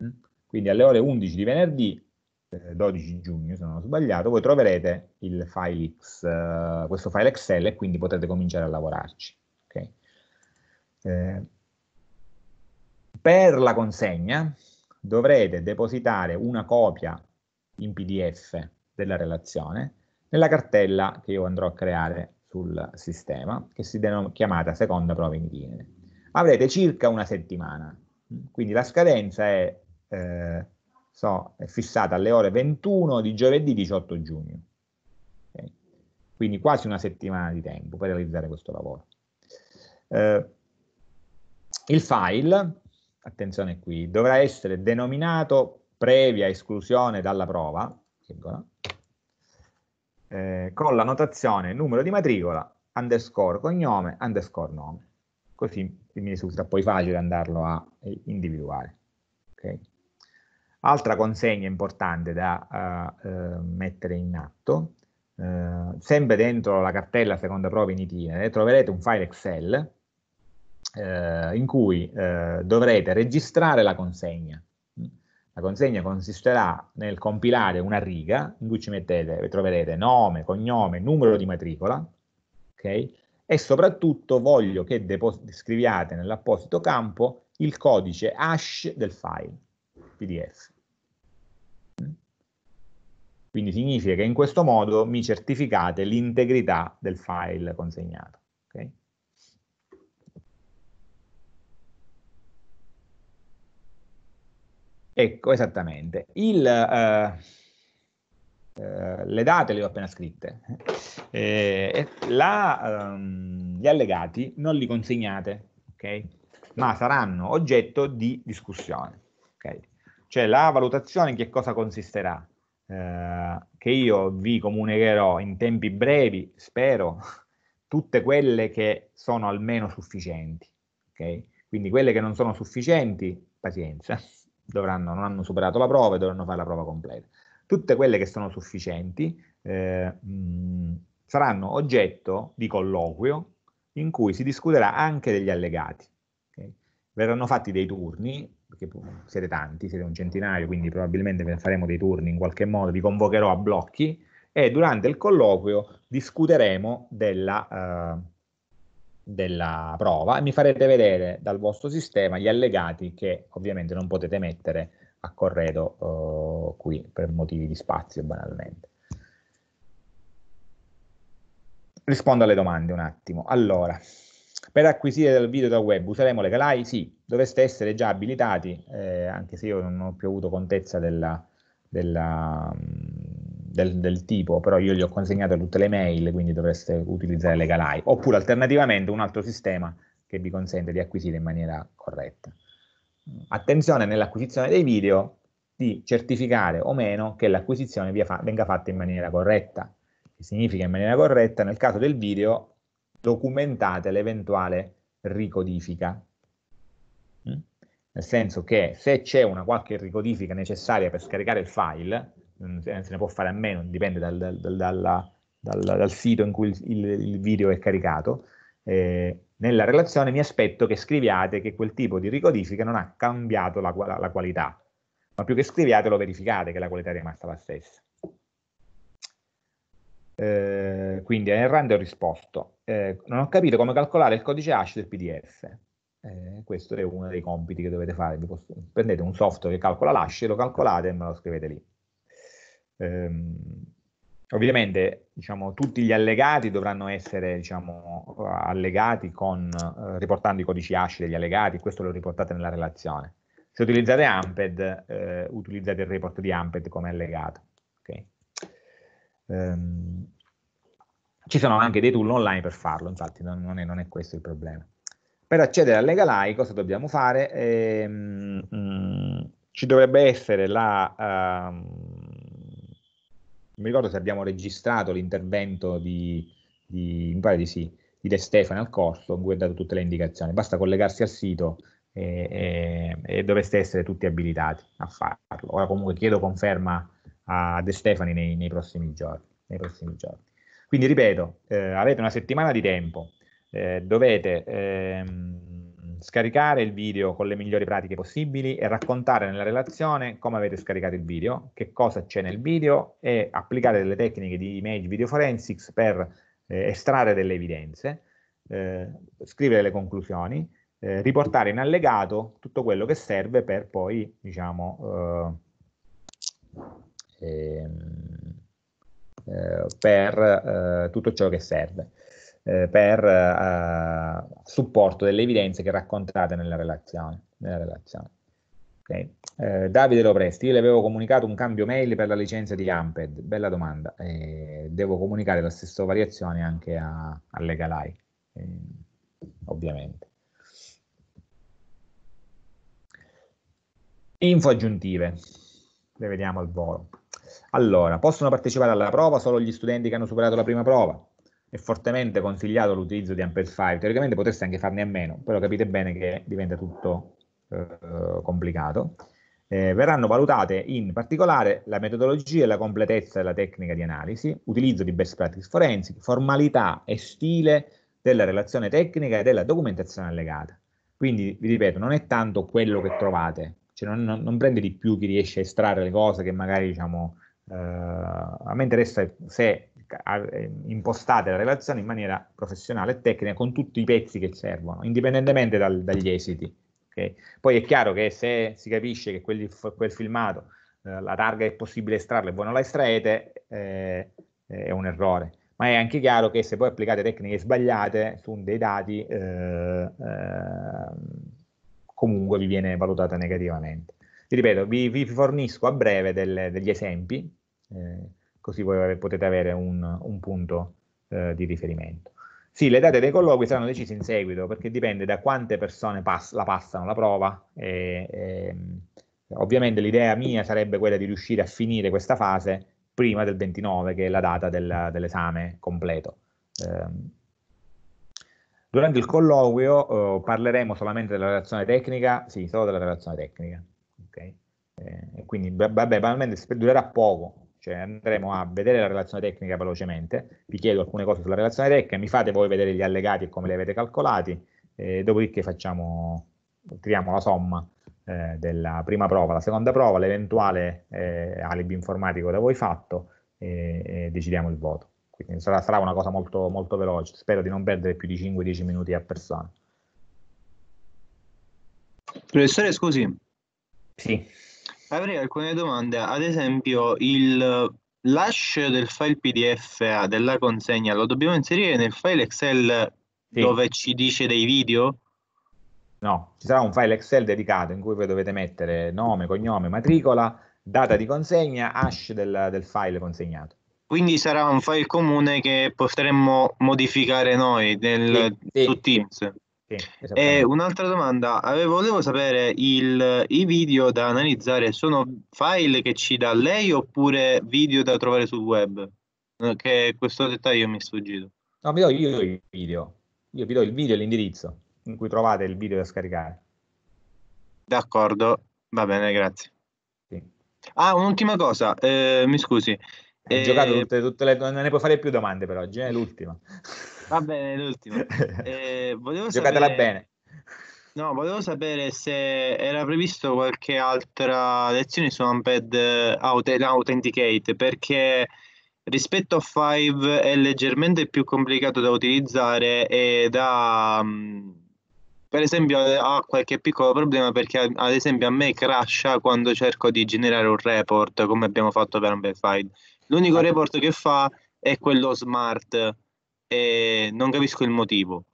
Mm? Quindi alle ore 11 di venerdì 12 eh, giugno se non ho sbagliato, voi troverete il file X, eh, questo file Excel e quindi potrete cominciare a lavorarci. Okay? Eh, per la consegna dovrete depositare una copia in PDF della relazione nella cartella che io andrò a creare sul sistema, che si denom- chiamata seconda prova in itinere. Avrete circa una settimana, quindi la scadenza è eh, so, è fissata alle ore 21 di giovedì 18 giugno. Okay. Quindi quasi una settimana di tempo per realizzare questo lavoro. Eh, il file, attenzione qui, dovrà essere denominato previa esclusione dalla prova, virgola, eh, con la notazione numero di matricola, underscore cognome, underscore nome. Così mi risulta poi facile andarlo a individuare. Okay. Altra consegna importante da uh, uh, mettere in atto, uh, sempre dentro la cartella seconda prova in itinere troverete un file Excel in cui dovrete registrare la consegna. La consegna consisterà nel compilare una riga in cui ci mettete, troverete nome, cognome, numero di matricola, okay? e soprattutto voglio che scriviate nell'apposito campo il codice hash del file PDF. Quindi significa che in questo modo mi certificate l'integrità del file consegnato. Okay? Ecco, esattamente. Il, eh, eh, le date le ho appena scritte. Eh, la, ehm, gli allegati non li consegnate, okay? ma saranno oggetto di discussione. Okay? Cioè la valutazione in che cosa consisterà? Eh, che io vi comunicherò in tempi brevi, spero, tutte quelle che sono almeno sufficienti. Okay? Quindi quelle che non sono sufficienti, pazienza, dovranno, non hanno superato la prova e dovranno fare la prova completa. Tutte quelle che sono sufficienti eh, mh, mm, saranno oggetto di colloquio in cui si discuterà anche degli allegati. Okay? Verranno fatti dei turni perché boh, siete tanti, siete un centinaio, quindi probabilmente faremo dei turni in qualche modo, vi convocherò a blocchi e durante il colloquio discuteremo della, eh, della prova e mi farete vedere dal vostro sistema gli allegati che ovviamente non potete mettere a corredo eh, qui per motivi di spazio banalmente. Rispondo alle domande un attimo. Allora, per acquisire dal video da web useremo le calai? Sì, dovreste essere già abilitati, eh, anche se io non ho più avuto contezza della, della, mm, del, del, tipo, però io gli ho consegnato tutte le mail, quindi dovreste utilizzare le calai. Oppure alternativamente un altro sistema che vi consente di acquisire in maniera corretta. Attenzione nell'acquisizione dei video di certificare o meno che l'acquisizione venga fatta in maniera corretta. Che significa in maniera corretta? Nel caso del video documentate l'eventuale ricodifica. Mm? Nel senso che se c'è una qualche ricodifica necessaria per scaricare il file, mm, se ne può fare a meno, dipende dal, dal, dal, dal sito in cui il, il video è caricato, eh, nella relazione mi aspetto che scriviate che quel tipo di ricodifica non ha cambiato la, la, la qualità, ma più che scriviate lo verificate che la qualità è rimasta la stessa. Eh, quindi a errando ho risposto. Eh, non ho capito come calcolare il codice hash del PDF. Eh, questo è uno dei compiti che dovete fare. Posso, prendete un software che calcola l'hash, lo calcolate e me lo scrivete lì. Ehm, ovviamente diciamo, tutti gli allegati dovranno essere diciamo, allegati con, eh, riportando i codici hash degli allegati, questo lo riportate nella relazione. Se utilizzate Amped, eh, utilizzate il report di Amped come allegato. Ehm, ci sono anche dei tool online per farlo, infatti non, non, è, non è questo il problema. Per accedere al Legalai cosa dobbiamo fare? Ehm, mm, ci dovrebbe essere la... Uh, mi ricordo se abbiamo registrato l'intervento di, di, mi pare di sì, di De Stefano al corso, in cui ha dato tutte le indicazioni. Basta collegarsi al sito e, e, e dovreste essere tutti abilitati a farlo. Ora comunque chiedo conferma a De Stefani nei, nei, prossimi, giorni, nei prossimi, giorni, Quindi ripeto, eh, avete una settimana di tempo, eh, dovete ehm, scaricare il video con le migliori pratiche possibili e raccontare nella relazione come avete scaricato il video, che cosa c'è nel video e applicare delle tecniche di image video forensics per eh, estrarre delle evidenze, eh, scrivere le conclusioni, eh, riportare in allegato tutto quello che serve per poi, diciamo, eh, Ehm, eh, per eh, tutto ciò che serve, eh, per eh, supporto delle evidenze che raccontate nella relazione. Nella relazione. Okay. Eh, Davide Lopresti, io le avevo comunicato un cambio mail per la licenza di Amped, bella domanda, devo comunicare la stessa variazione anche a, a Legalai, ovviamente. Info aggiuntive, le vediamo al volo. Allora, possono partecipare alla prova solo gli studenti che hanno superato la prima prova. È fortemente consigliato l'utilizzo di Ampel 5. Teoricamente potreste anche farne a meno, però capite bene che diventa tutto eh, complicato. Eh, verranno valutate in particolare la metodologia e la completezza della tecnica di analisi, utilizzo di best practice forensic, formalità e stile della relazione tecnica e della documentazione allegata. Quindi, vi ripeto, non è tanto quello che trovate, cioè non, non, non prende di più chi riesce a estrarre le cose che magari diciamo, eh, a me interessa se eh, impostate la relazione in maniera professionale e tecnica con tutti i pezzi che servono, indipendentemente dal, dagli esiti. Okay? Poi è chiaro che se si capisce che quel, quel filmato eh, la targa è possibile estrarla e voi non la estraete, eh, è un errore. Ma è anche chiaro che se voi applicate tecniche sbagliate su dei dati, eh, ehm, comunque vi viene valutata negativamente vi ripeto, vi, vi fornisco a breve del, degli esempi, eh, così voi potete avere un, un punto eh, di riferimento. Sì, le date dei colloqui saranno decise in seguito, perché dipende da quante persone pass la passano la prova. E, e, ovviamente l'idea mia sarebbe quella di riuscire a finire questa fase prima del 29, che è la data del, dell'esame completo. Eh, durante il colloquio eh, parleremo solamente della relazione tecnica, sì, solo della relazione tecnica. Eh, quindi vabbè, probabilmente durerà poco, cioè andremo a vedere la relazione tecnica velocemente, vi chiedo alcune cose sulla relazione tecnica, mi fate voi vedere gli allegati e come li avete calcolati, eh, dopodiché facciamo, tiriamo la somma eh, della prima prova, la seconda prova, l'eventuale eh, alibi informatico da voi fatto e, e decidiamo il voto. Quindi sarà, sarà una cosa molto, molto veloce, spero di non perdere più di 5-10 minuti a persona. Professore, scusi. Sì. Avrei alcune domande, ad esempio il l'hash del file PDF della consegna lo dobbiamo inserire nel file Excel Sì. dove ci dice dei video? No, ci sarà un file Excel dedicato in cui voi dovete mettere nome, cognome, matricola, data di consegna, hash del, del file consegnato. Quindi sarà un file comune che potremmo modificare noi nel, Sì, su Teams. Sì, eh, e un'altra domanda, Avevo, volevo sapere il, i video da analizzare sono file che ci dà lei oppure video da trovare sul web? Eh, che questo dettaglio mi è sfuggito. No, vi do io il video, io vi do il video e l'indirizzo in cui trovate il video da scaricare. D'accordo, va bene, grazie. Sì. Ah, un'ultima cosa, eh, mi scusi. Hai e... giocato ehm, tutte, tutte le... Non ne puoi fare più domande per oggi, eh, è l'ultima. Va bene, l'ultima. Eh, Giocatela sapere... bene. No, volevo sapere se era previsto qualche altra lezione su Amped eh, Authenticate, perché rispetto a 5 è leggermente più complicato da utilizzare e da... Mm, per esempio ha qualche piccolo problema perché ad esempio a me crasha quando cerco di generare un report come abbiamo fatto per Amped 5 L'unico esatto. report che fa è quello smart e non capisco il motivo.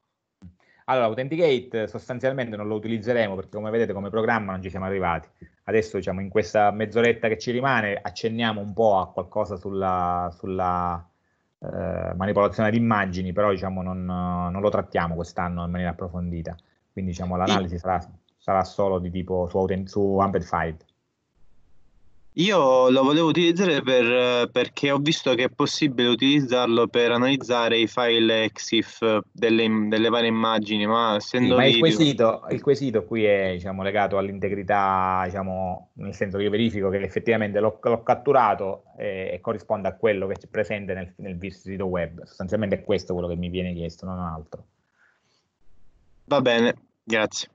Allora, Authenticate sostanzialmente non lo utilizzeremo perché come vedete come programma non ci siamo arrivati. Adesso diciamo in questa mezz'oretta che ci rimane accenniamo un po' a qualcosa sulla, sulla eh, manipolazione di immagini, però diciamo non, non, lo trattiamo quest'anno in maniera approfondita. Quindi diciamo l'analisi sarà, sarà, solo di tipo su, su Amplified. Io lo volevo utilizzare per, perché ho visto che è possibile utilizzarlo per analizzare i file EXIF delle, delle varie immagini, ma essendo... Sì, ma il quesito, il quesito, qui è diciamo, legato all'integrità, diciamo, nel senso che io verifico che effettivamente l'ho, l'ho catturato e, eh, e, corrisponde a quello che c'è presente nel, nel sito web. Sostanzialmente è questo quello che mi viene chiesto, non altro. Va bene, grazie.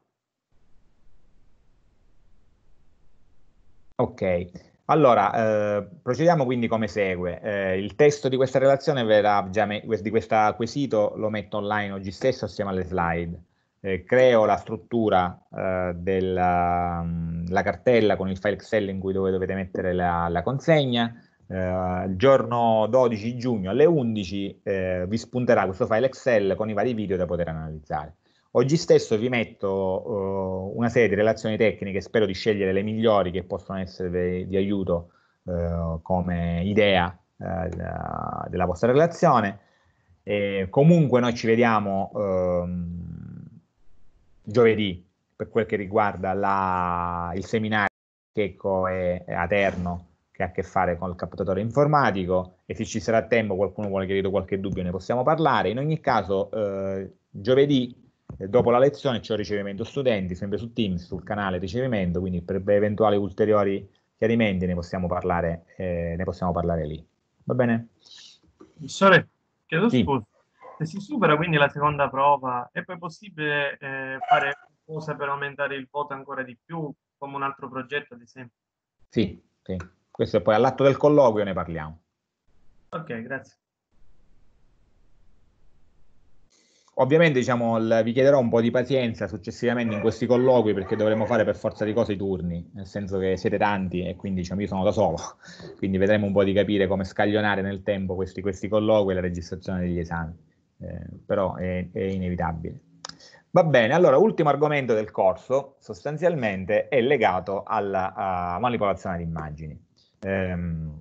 Ok, allora eh, procediamo quindi come segue. Eh, il testo di questa relazione verrà già me- di questo quesito lo metto online oggi stesso assieme alle slide. Eh, creo la struttura eh, della mm, cartella con il file Excel in cui dove dovete mettere la, la consegna. Eh, il giorno 12 giugno alle 11 eh, vi spunterà questo file Excel con i vari video da poter analizzare. Oggi stesso vi metto uh, una serie di relazioni tecniche, spero di scegliere le migliori che possono essere di aiuto uh, come idea uh, della vostra relazione. E comunque noi ci vediamo ehm, giovedì per quel che riguarda la, il seminario che è a Terno, che ha a che fare con il captatore informatico e se ci sarà tempo qualcuno vuole chiedere qualche dubbio ne possiamo parlare. In ogni caso giovedì dopo la lezione c'è il ricevimento studenti, sempre su Teams, sul canale ricevimento, quindi per eventuali ulteriori chiarimenti ne possiamo parlare, eh, ne possiamo parlare lì. Va bene? Professore, chiedo sì. scusa. Se si supera quindi la seconda prova, è poi possibile eh, fare qualcosa per aumentare il voto ancora di più, come un altro progetto ad esempio? Sì, sì. questo poi all'atto del colloquio ne parliamo. Ok, grazie. Ovviamente diciamo, il, vi chiederò un po' di pazienza successivamente in questi colloqui perché dovremo fare per forza di cose i turni, nel senso che siete tanti e quindi diciamo, io sono da solo, quindi vedremo un po' di capire come scaglionare nel tempo questi, questi colloqui e la registrazione degli esami, eh, però è, è inevitabile. Va bene, allora ultimo argomento del corso sostanzialmente è legato alla manipolazione di immagini. Ehm,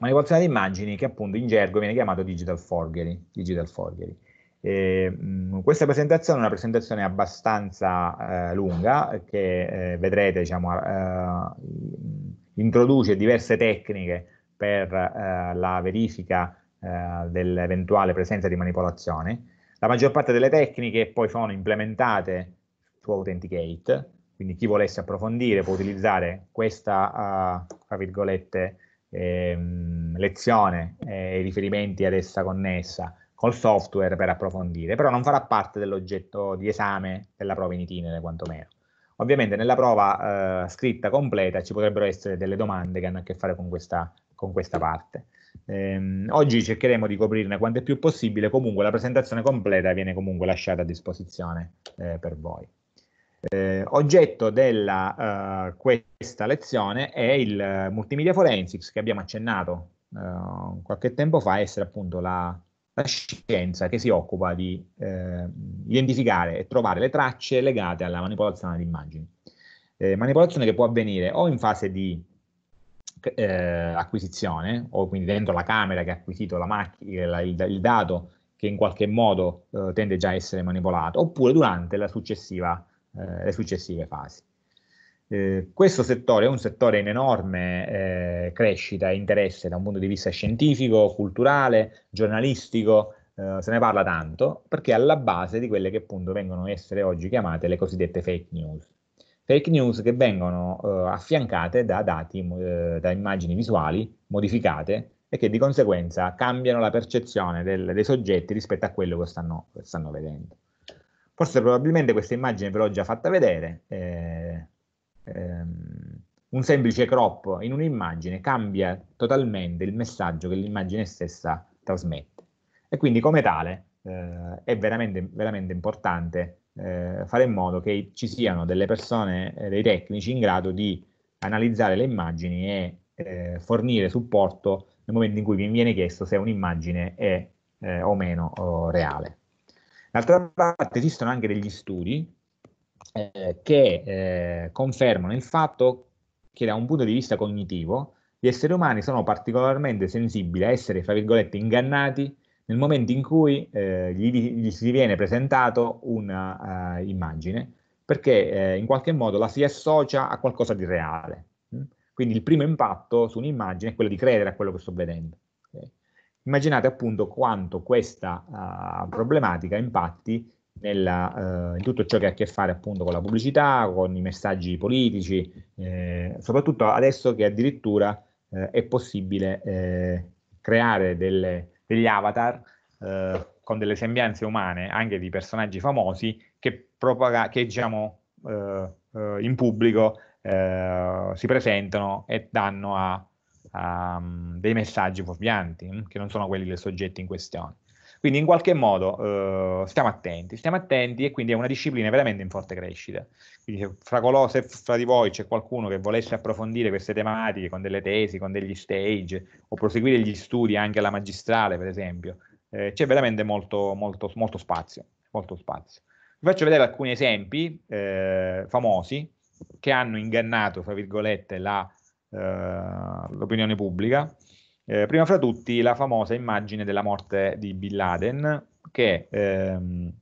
manipolazione di immagini che appunto in gergo viene chiamato digital forgery. Digital forgery. E, mh, questa presentazione è una presentazione abbastanza eh, lunga che eh, vedrete diciamo, eh, introduce diverse tecniche per eh, la verifica eh, dell'eventuale presenza di manipolazione. La maggior parte delle tecniche poi sono implementate su Authenticate, quindi chi volesse approfondire può utilizzare questa, eh, tra virgolette, ehm, lezione e i riferimenti ad essa connessa col software per approfondire, però non farà parte dell'oggetto di esame della prova in itinere quantomeno. Ovviamente nella prova eh, scritta completa ci potrebbero essere delle domande che hanno a che fare con questa, con questa parte. Ehm, oggi cercheremo di coprirne quanto è più possibile, comunque la presentazione completa viene comunque lasciata a disposizione eh, per voi. Eh, oggetto della eh, questa lezione è il Multimedia Forensics che abbiamo accennato eh, qualche tempo fa, essere appunto la la scienza che si occupa di eh, identificare e trovare le tracce legate alla manipolazione di immagini. Eh, manipolazione che può avvenire o in fase di eh, acquisizione, o quindi dentro la camera che ha acquisito mac- la, il, il, dato che in qualche modo eh, tende già a essere manipolato, oppure durante successiva, eh, le successive fasi. Eh, questo settore è un settore in enorme eh, crescita e interesse da un punto di vista scientifico, culturale, giornalistico, eh, se ne parla tanto, perché è alla base di quelle che appunto vengono a essere oggi chiamate le cosiddette fake news. Fake news che vengono eh, affiancate da dati, eh, da immagini visuali modificate e che di conseguenza cambiano la percezione del, dei soggetti rispetto a quello che stanno, che stanno vedendo. Forse probabilmente questa immagine ve l'ho già fatta vedere, eh, ehm, un semplice crop in un'immagine cambia totalmente il messaggio che l'immagine stessa trasmette. E quindi come tale eh, è veramente, veramente importante eh, fare in modo che ci siano delle persone, eh, dei tecnici in grado di analizzare le immagini e eh, fornire supporto nel momento in cui vi viene chiesto se un'immagine è eh, o meno o oh, reale. D'altra parte esistono anche degli studi eh, che eh, confermano il fatto che da un punto di vista cognitivo gli esseri umani sono particolarmente sensibili a essere, fra virgolette, ingannati nel momento in cui eh, gli, gli, si viene presentato un'immagine, eh, uh, perché eh, in qualche modo la si associa a qualcosa di reale. Mm? Quindi il primo impatto su un'immagine è quello di credere a quello che sto vedendo. Okay? Immaginate appunto quanto questa uh, problematica impatti nella, eh, in tutto ciò che ha a che fare appunto con la pubblicità, con i messaggi politici, eh, soprattutto adesso che addirittura eh, è possibile eh, creare delle, degli avatar eh, con delle sembianze umane anche di personaggi famosi che, propaga, che diciamo, eh, in pubblico si presentano e danno a, a, mm, dei messaggi fuorvianti, mm, che non sono quelli del soggetto in questione. Quindi in qualche modo eh, stiamo attenti, stiamo attenti e quindi è una disciplina veramente in forte crescita. Quindi fra, colo, se fra di voi c'è qualcuno che volesse approfondire queste tematiche con delle tesi, con degli stage o proseguire gli studi anche alla magistrale, per esempio, eh, c'è veramente molto, molto, molto, spazio, molto spazio. Vi faccio vedere alcuni esempi eh, famosi che hanno ingannato, fra virgolette, la, eh, l'opinione pubblica eh, prima fra tutti la famosa immagine della morte di Bin Laden, che, ehm,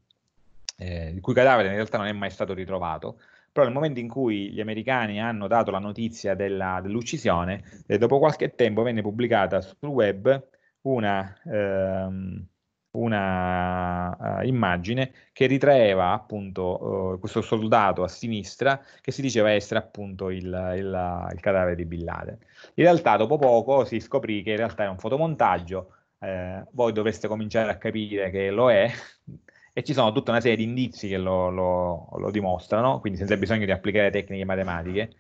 eh, il cui cadavere in realtà non è mai stato ritrovato, però nel momento in cui gli americani hanno dato la notizia della, dell'uccisione, eh, dopo qualche tempo venne pubblicata sul web una... Ehm, una uh, immagine che ritraeva appunto uh, questo soldato a sinistra che si diceva essere appunto il, il, il, cadavere di Bin Laden. In realtà dopo poco si scoprì che in realtà è un fotomontaggio, eh, voi dovreste cominciare a capire che lo è e ci sono tutta una serie di indizi che lo, lo, lo dimostrano, quindi senza bisogno di applicare tecniche matematiche.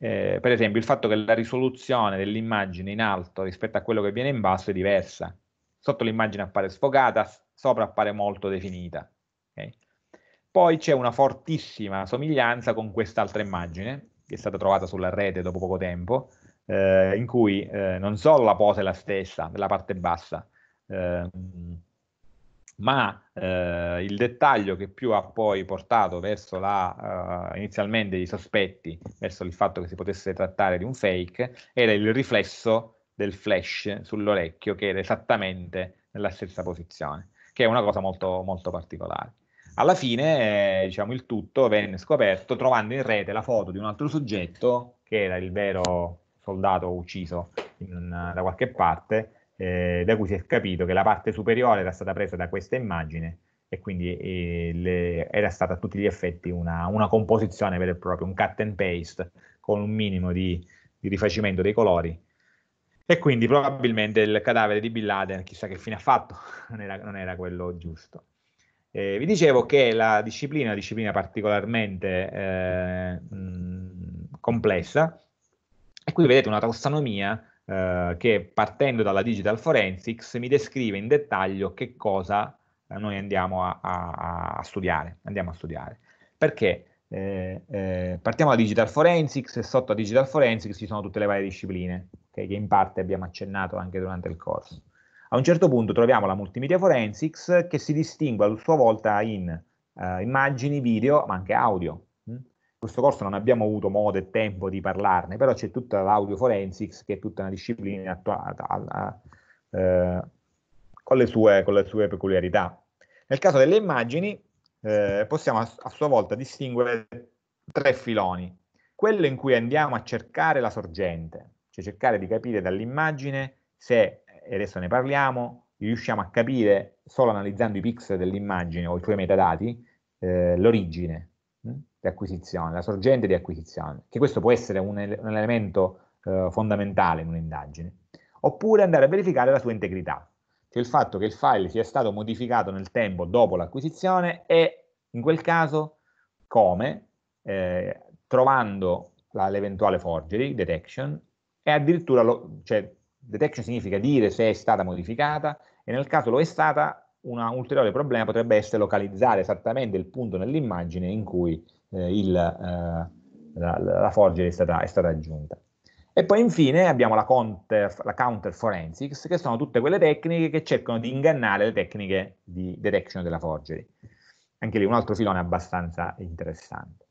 Eh, per esempio il fatto che la risoluzione dell'immagine in alto rispetto a quello che viene in basso è diversa Sotto l'immagine appare sfogata, sopra appare molto definita. Okay? Poi c'è una fortissima somiglianza con quest'altra immagine, che è stata trovata sulla rete dopo poco tempo, eh, in cui eh, non solo la posa è la stessa, della parte bassa, eh, ma eh, il dettaglio che più ha poi portato verso la, uh, inizialmente i sospetti, verso il fatto che si potesse trattare di un fake, era il riflesso del flash sull'orecchio che era esattamente nella stessa posizione, che è una cosa molto, molto particolare. Alla fine, eh, diciamo, il tutto venne scoperto trovando in rete la foto di un altro soggetto che era il vero soldato ucciso in, da qualche parte, eh, da cui si è capito che la parte superiore era stata presa da questa immagine e quindi eh, le, era stata a tutti gli effetti una, una, composizione vera e propria, un cut and paste con un minimo di, di rifacimento dei colori e quindi probabilmente il cadavere di Bin Laden, chissà che fine ha fatto, non era, non era quello giusto. Eh, vi dicevo che la disciplina è una disciplina particolarmente eh, mh, complessa e qui vedete una tassonomia eh, che partendo dalla Digital Forensics mi descrive in dettaglio che cosa eh, noi andiamo a, a, a studiare. Andiamo a studiare. Perché? Eh, eh, partiamo da Digital Forensics e sotto a Digital Forensics ci sono tutte le varie discipline okay, che in parte abbiamo accennato anche durante il corso. A un certo punto troviamo la Multimedia Forensics che si distingue a sua volta in eh, immagini, video, ma anche audio. Mm? In questo corso non abbiamo avuto modo e tempo di parlarne, però c'è tutta l'audio forensics che è tutta una disciplina attuata, eh, con, le sue, con le sue peculiarità. Nel caso delle immagini eh, possiamo a, a sua volta distinguere tre filoni. Quello in cui andiamo a cercare la sorgente, cioè cercare di capire dall'immagine se, eh, e adesso ne parliamo, riusciamo a capire solo analizzando i pixel dell'immagine o i suoi metadati eh, l'origine mm, di acquisizione, la sorgente di acquisizione, che questo può essere un, un elemento eh, fondamentale in un'indagine, oppure andare a verificare la sua integrità, cioè il fatto che il file sia stato modificato nel tempo dopo l'acquisizione e in quel caso come, eh, trovando l'eventuale forgery, detection, e addirittura lo, cioè, detection significa dire se è stata modificata e nel caso lo è stata un ulteriore problema potrebbe essere localizzare esattamente il punto nell'immagine in cui eh, il, eh, la, la forgery è stata, è stata, aggiunta. E poi infine abbiamo la counter, la counter, forensics, che sono tutte quelle tecniche che cercano di ingannare le tecniche di detection della forgery. Anche lì un altro filone abbastanza interessante.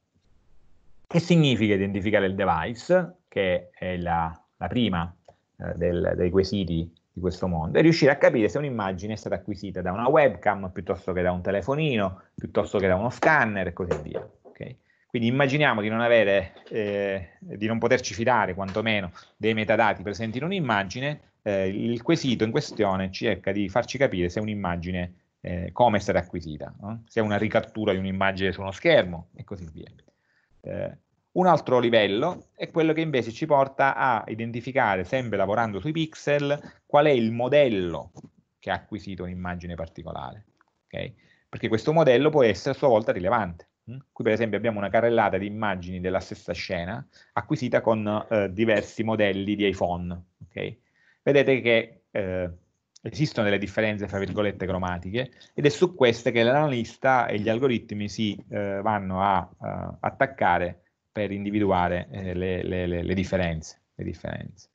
Che significa identificare il device, che è la, la prima eh, del, dei quesiti di questo mondo, e riuscire a capire se un'immagine è stata acquisita da una webcam piuttosto che da un telefonino, piuttosto che da uno scanner e così via. Okay? Quindi immaginiamo di non, avere, eh, di non poterci fidare quantomeno dei metadati presenti in un'immagine, eh, il quesito in questione cerca di farci capire se un'immagine, eh, come è stata acquisita, no? se è una ricattura di un'immagine su uno schermo e così via. Eh, un altro livello è quello che invece ci porta a identificare, sempre lavorando sui pixel, qual è il modello che ha acquisito un'immagine particolare. Okay? Perché questo modello può essere a sua volta rilevante. Hm? Qui per esempio abbiamo una carrellata di immagini della stessa scena acquisita con eh, diversi modelli di iPhone. Okay? Vedete che eh, esistono delle differenze fra virgolette cromatiche ed è su queste che l'analista e gli algoritmi si eh, vanno a, a eh, attaccare per individuare eh, le, le, le, differenze, le, differenze,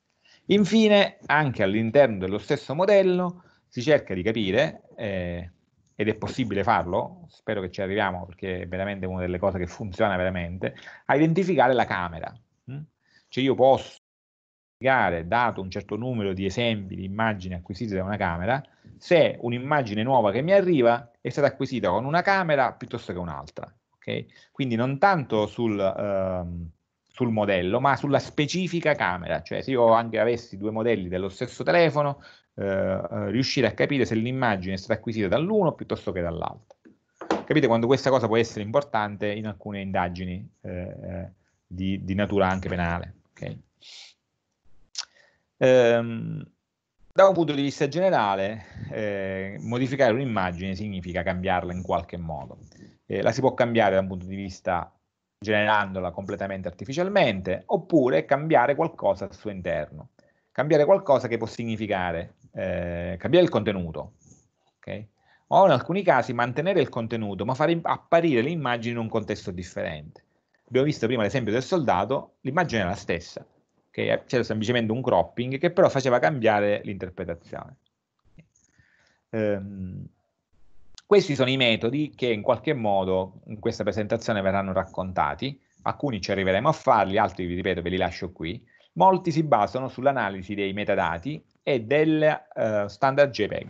Infine, anche all'interno dello stesso modello si cerca di capire, eh, ed è possibile farlo, spero che ci arriviamo perché è veramente una delle cose che funziona veramente, a identificare la camera. Mm? Cioè io posso dato un certo numero di esempi di immagini acquisite da una camera, se un'immagine nuova che mi arriva è stata acquisita con una camera piuttosto che un'altra. Okay? Quindi non tanto sul, ehm, sul, modello, ma sulla specifica camera, cioè se io anche avessi due modelli dello stesso telefono, eh, eh, riuscire a capire se l'immagine è stata acquisita dall'uno piuttosto che dall'altro. Capite quando questa cosa può essere importante in alcune indagini eh, eh di, di, natura anche penale. Okay? Ehm, da un punto di vista generale, eh, modificare un'immagine significa cambiarla in qualche modo eh, la si può cambiare da un punto di vista generandola completamente artificialmente, oppure cambiare qualcosa al suo interno. Cambiare qualcosa che può significare eh, cambiare il contenuto, okay? o in alcuni casi mantenere il contenuto, ma fare apparire l'immagine in un contesto differente. Abbiamo visto prima l'esempio del soldato, l'immagine è la stessa, okay? Eh, c'era semplicemente un cropping che però faceva cambiare l'interpretazione. Ehm, questi sono i metodi che in qualche modo in questa presentazione verranno raccontati, alcuni ci arriveremo a farli, altri vi ripeto ve li lascio qui. Molti si basano sull'analisi dei metadati e del uh, standard JPEG.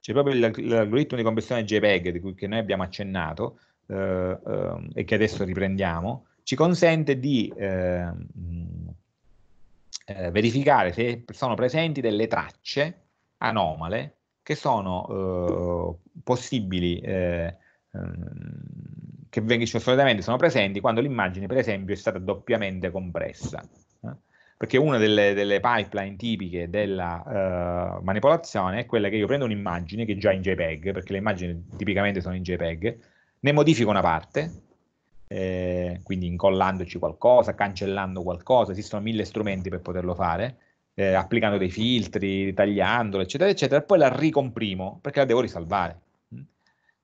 C'è proprio l'algoritmo di compressione JPEG di cui che noi abbiamo accennato uh, uh, e che adesso riprendiamo, ci consente di ehm, eh, verificare se sono presenti delle tracce anomale che sono eh, possibili, eh, ehm, che veng- cioè, solitamente sono presenti quando l'immagine, per esempio, è stata doppiamente compressa. Eh. Perché una delle, delle pipeline tipiche della eh, manipolazione è quella che io prendo un'immagine che è già in JPEG, perché le immagini tipicamente sono in JPEG, ne modifico una parte, eh, quindi incollandoci qualcosa, cancellando qualcosa, esistono mille strumenti per poterlo fare, eh, applicando dei filtri, tagliandolo, eccetera, eccetera, e poi la ricomprimo perché la devo risalvare. Mm.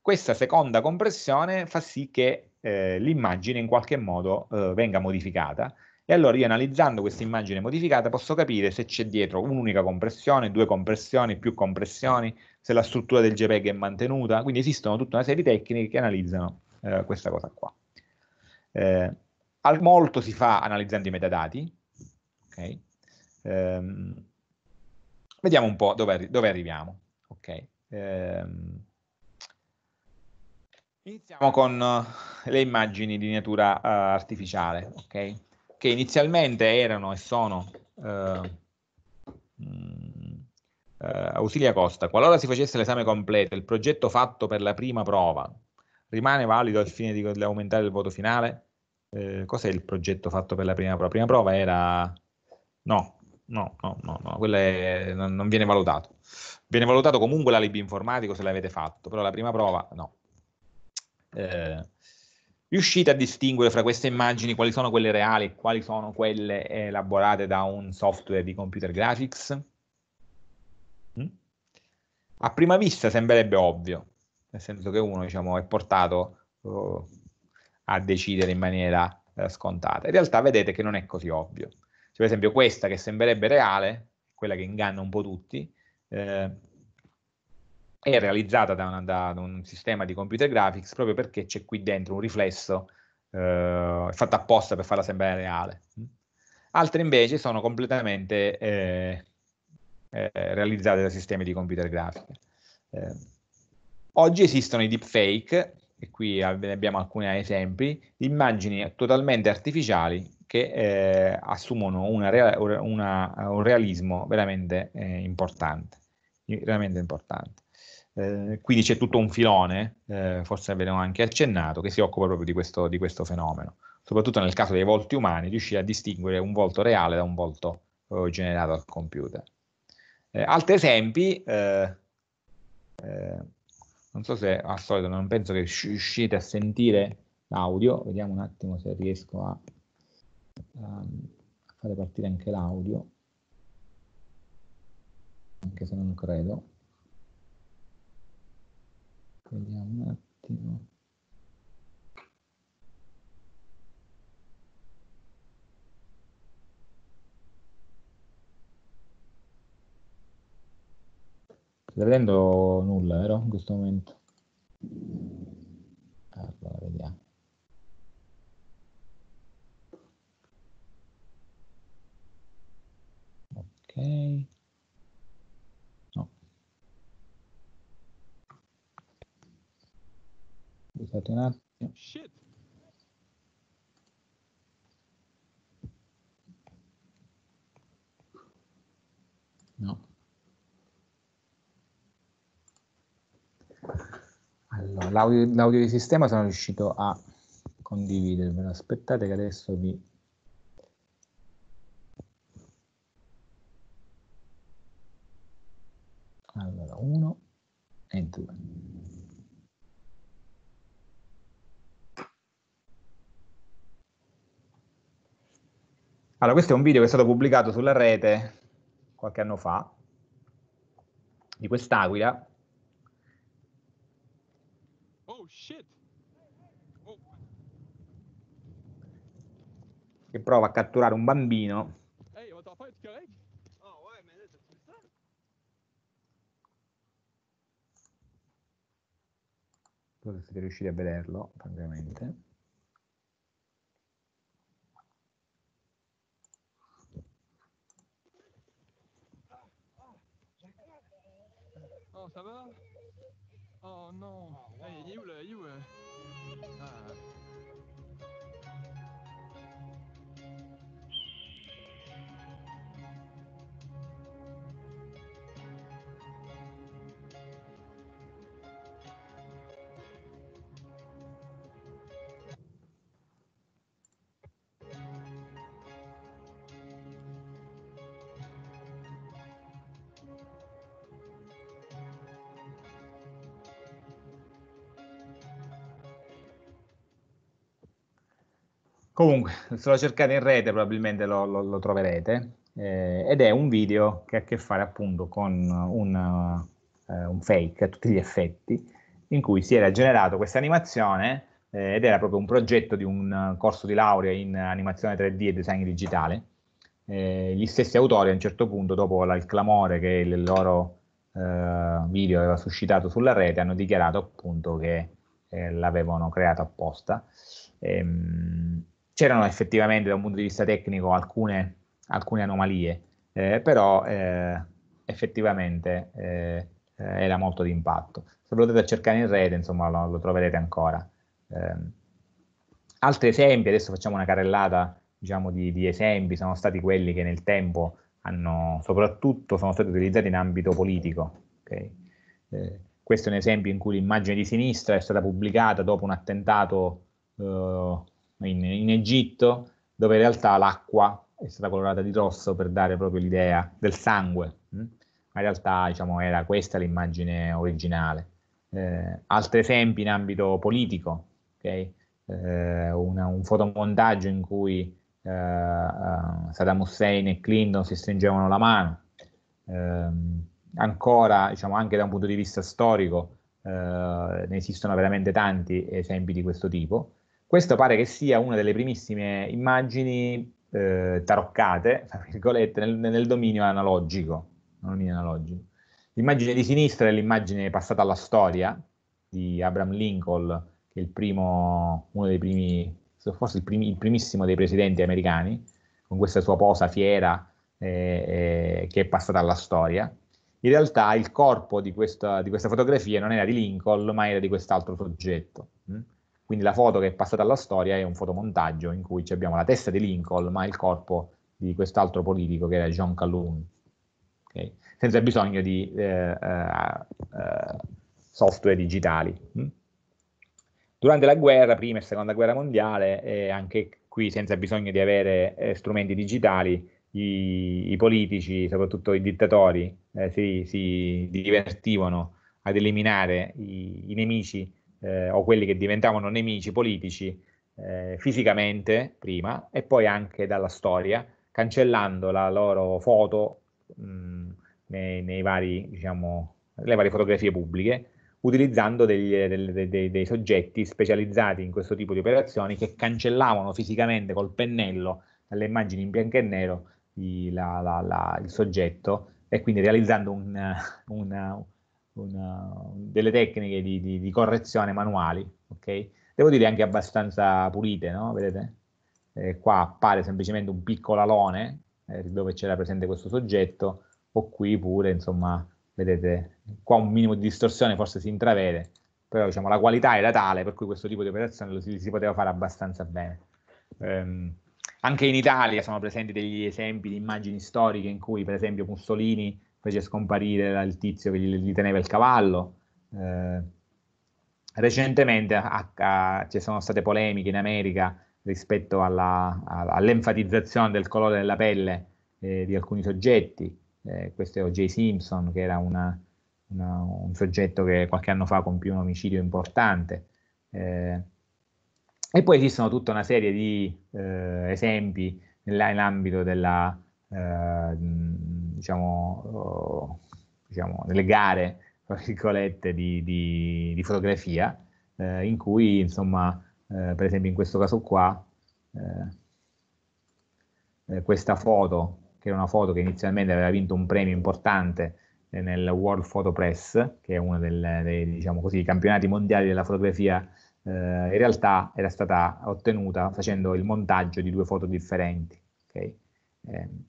Questa seconda compressione fa sì che eh, l'immagine in qualche modo eh, venga modificata e allora io analizzando questa immagine modificata posso capire se c'è dietro un'unica compressione, due compressioni, più compressioni, se la struttura del JPEG è mantenuta, quindi esistono tutta una serie di tecniche che analizzano eh, questa cosa qua. Eh, molto si fa analizzando i metadati, okay? Ehm, vediamo un po' dove, dove arriviamo. Ok. Ehm, iniziamo con eh, le immagini di natura uh, artificiale, ok? Che inizialmente erano e sono uh, eh, Uh, mm, Ausilia Costa, qualora si facesse l'esame completo, il progetto fatto per la prima prova rimane valido al fine di, di aumentare il voto finale? Eh, cos'è il progetto fatto per la prima prova? La Prima prova era... No, no, no, no, no quello è, non, non, viene valutato. Viene valutato comunque l'alibi informatico se l'avete fatto, però la prima prova no. Eh, riuscite a distinguere fra queste immagini quali sono quelle reali e quali sono quelle elaborate da un software di computer graphics? Mm? A prima vista sembrerebbe ovvio, nel senso che uno diciamo, è portato uh, a decidere in maniera uh, scontata. In realtà vedete che non è così ovvio. Cioè, per esempio questa che sembrerebbe reale, quella che inganna un po' tutti, eh, è realizzata da, una, da, un sistema di computer graphics proprio perché c'è qui dentro un riflesso eh, fatto apposta per farla sembrare reale. Altre invece sono completamente eh, eh realizzate da sistemi di computer grafica. Eh, oggi esistono i deepfake, e qui ne abbiamo alcuni esempi, di immagini totalmente artificiali che eh, assumono una, una, un realismo veramente eh, importante. Veramente importante. Eh, quindi c'è tutto un filone, eh, forse ve abbiamo anche accennato, che si occupa proprio di questo, di questo, fenomeno, soprattutto nel caso dei volti umani, riuscire a distinguere un volto reale da un volto eh, generato al computer. Eh, altri esempi, non so se al solito non penso che riuscite a sentire l'audio, vediamo un attimo se riesco a Ehm, a fare partire anche l'audio, anche se non credo. Vediamo un attimo. Stai vedendo nulla, vero? In questo momento. Allora, vediamo. Ok. No. Scusate un attimo. Shit. No. Allora, l'audio, l'audio di sistema sono riuscito a condividervelo. Aspettate che adesso vi Allora, questo è un video che è stato pubblicato sulla rete qualche anno fa, di quest'aquila. Oh, shit! Oh. Che prova a catturare un bambino. Hey, on t'en fait, correct? Non so se siete riusciti a vederlo, praticamente. Oh, ça va Oh non, oh, wow. hey, eh, il est où là Il est où hein ah. Comunque, se lo cercate in rete probabilmente lo, lo, lo troverete. Eh, ed è un video che ha a che fare appunto con un, eh, un fake a tutti gli effetti, in cui si era generato questa animazione eh, ed era proprio un progetto di un corso di laurea in animazione 3D e design digitale. Eh, gli stessi autori a un certo punto, dopo la, il clamore che il loro eh, video aveva suscitato sulla rete, hanno dichiarato appunto che eh, l'avevano creato apposta. Ehm, c'erano effettivamente da un punto di vista tecnico alcune, alcune anomalie, eh, però eh, effettivamente eh, era molto d'impatto. Se lo potete cercare in rete, insomma, lo, lo troverete ancora. Ehm, altri esempi, adesso facciamo una carrellata diciamo, di, di, esempi, sono stati quelli che nel tempo hanno, soprattutto, sono stati utilizzati in ambito politico. Okay? Eh, questo è un esempio in cui l'immagine di sinistra è stata pubblicata dopo un attentato eh, in, in Egitto, dove in realtà l'acqua è stata colorata di rosso per dare proprio l'idea del sangue, mm? ma in realtà diciamo, era questa l'immagine originale. Eh, altri esempi in ambito politico, okay? eh, una, un fotomontaggio in cui eh, eh Saddam Hussein e Clinton si stringevano la mano, ehm, ancora diciamo, anche da un punto di vista storico eh, ne esistono veramente tanti esempi di questo tipo, questo pare che sia una delle primissime immagini eh, taroccate, tra virgolette, nel, nel dominio analogico. analogico. L'immagine di sinistra è l'immagine passata alla storia di Abraham Lincoln, che è primo, uno dei primi, forse il, primi, il, primissimo dei presidenti americani, con questa sua posa fiera eh, eh, che è passata alla storia. In realtà il corpo di questa, di questa, fotografia non era di Lincoln, ma era di quest'altro soggetto. Mh? Mm? Quindi la foto che è passata alla storia è un fotomontaggio in cui abbiamo la testa di Lincoln ma il corpo di quest'altro politico che era John Calhoun, okay? senza bisogno di eh, eh, eh software digitali. Mm? Durante la guerra, prima e seconda guerra mondiale, eh, anche qui senza bisogno di avere eh, strumenti digitali, i, i, politici, soprattutto i dittatori, eh, si, si, divertivano ad eliminare i, i nemici eh, o quelli che diventavano nemici politici eh, fisicamente prima e poi anche dalla storia, cancellando la loro foto mh, nei, nei vari, diciamo, le varie fotografie pubbliche, utilizzando degli, dei, eh, dei, dei, soggetti specializzati in questo tipo di operazioni che cancellavano fisicamente col pennello dalle immagini in bianco e nero il, la, la, la, il soggetto e quindi realizzando un, un, una, delle tecniche di, di, di, correzione manuali, ok? Devo dire anche abbastanza pulite, no? Vedete? Eh, qua appare semplicemente un piccolo alone eh, dove c'era presente questo soggetto, o qui pure, insomma, vedete, qua un minimo di distorsione forse si intravede, però diciamo la qualità era tale per cui questo tipo di operazione lo si, si poteva fare abbastanza bene. Ehm, anche in Italia sono presenti degli esempi di immagini storiche in cui, per esempio, Mussolini fece scomparire il tizio che gli, gli teneva il cavallo. Eh, recentemente a, a, ci sono state polemiche in America rispetto alla, a, all'enfatizzazione del colore della pelle eh, di alcuni soggetti. Eh, questo è O.J. Simpson, che era una, una, un soggetto che qualche anno fa compì un omicidio importante. Eh, e poi esistono tutta una serie di eh, esempi nell'ambito della, eh, diciamo, diciamo, delle gare, tra virgolette, di, di, di fotografia, eh, in cui, insomma, eh, per esempio in questo caso qua, eh, eh, questa foto, che era una foto che inizialmente aveva vinto un premio importante nel World Photo Press, che è uno del, dei diciamo così, campionati mondiali della fotografia, eh, in realtà era stata ottenuta facendo il montaggio di due foto differenti. Okay? Ehm,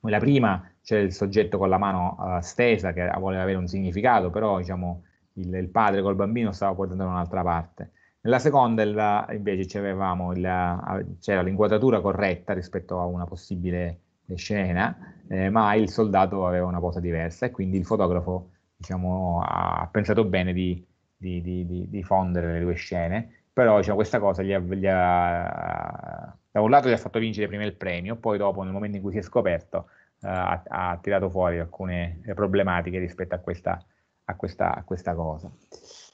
nella prima c'è il soggetto con la mano uh, stesa che voleva avere un significato, però diciamo, il, il, padre col bambino stava portando da un'altra parte. Nella seconda il, invece il, c'era l'inquadratura corretta rispetto a una possibile scena, eh, ma il soldato aveva una cosa diversa e quindi il fotografo diciamo, ha pensato bene di, di, di, di fondere le due scene però diciamo, questa cosa gli ha, gli ha, da un lato gli ha fatto vincere prima il premio, poi dopo nel momento in cui si è scoperto uh, ha, ha, tirato fuori alcune problematiche rispetto a questa, a questa, a questa cosa.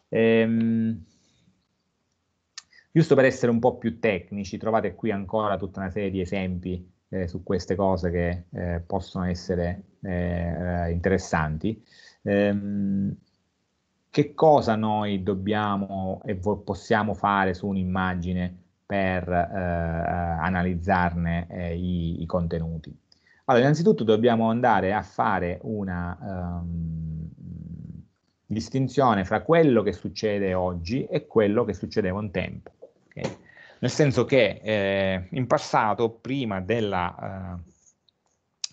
Ehm, giusto per essere un po' più tecnici, trovate qui ancora tutta una serie di esempi eh, su queste cose che eh, possono essere eh, eh interessanti. Ehm, che cosa noi dobbiamo e vo- possiamo fare su un'immagine per eh, analizzarne eh, i, i, contenuti. Allora, innanzitutto dobbiamo andare a fare una um, distinzione fra quello che succede oggi e quello che succedeva un tempo. Okay? Nel senso che eh, in passato, prima della eh,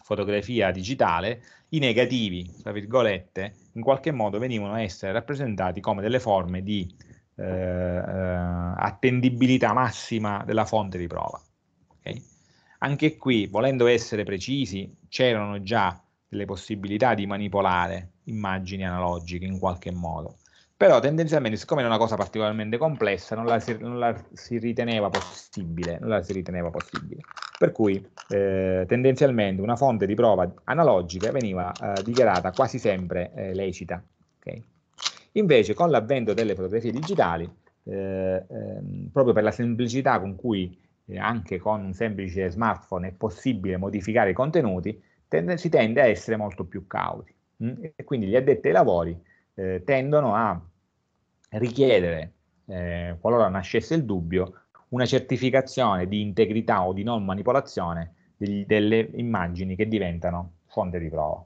fotografia digitale, i negativi, tra virgolette, in qualche modo venivano a essere rappresentati come delle forme di eh, eh, attendibilità massima della fonte di prova. Okay? Anche qui, volendo essere precisi, c'erano già delle possibilità di manipolare immagini analogiche in qualche modo. Però tendenzialmente, siccome era una cosa particolarmente complessa, non la si, non la si riteneva possibile. Non la si riteneva possibile per cui eh, tendenzialmente una fonte di prova analogica veniva eh, dichiarata quasi sempre eh, lecita. Okay? Invece con l'avvento delle fotografie digitali, eh, ehm, proprio per la semplicità con cui eh, anche con un semplice smartphone è possibile modificare i contenuti, tende, si tende a essere molto più cauti. Mh? Mm? E quindi gli addetti ai lavori eh, tendono a richiedere, qualora nascesse il dubbio, una certificazione di integrità o di non manipolazione degli, delle immagini che diventano fonte di prova.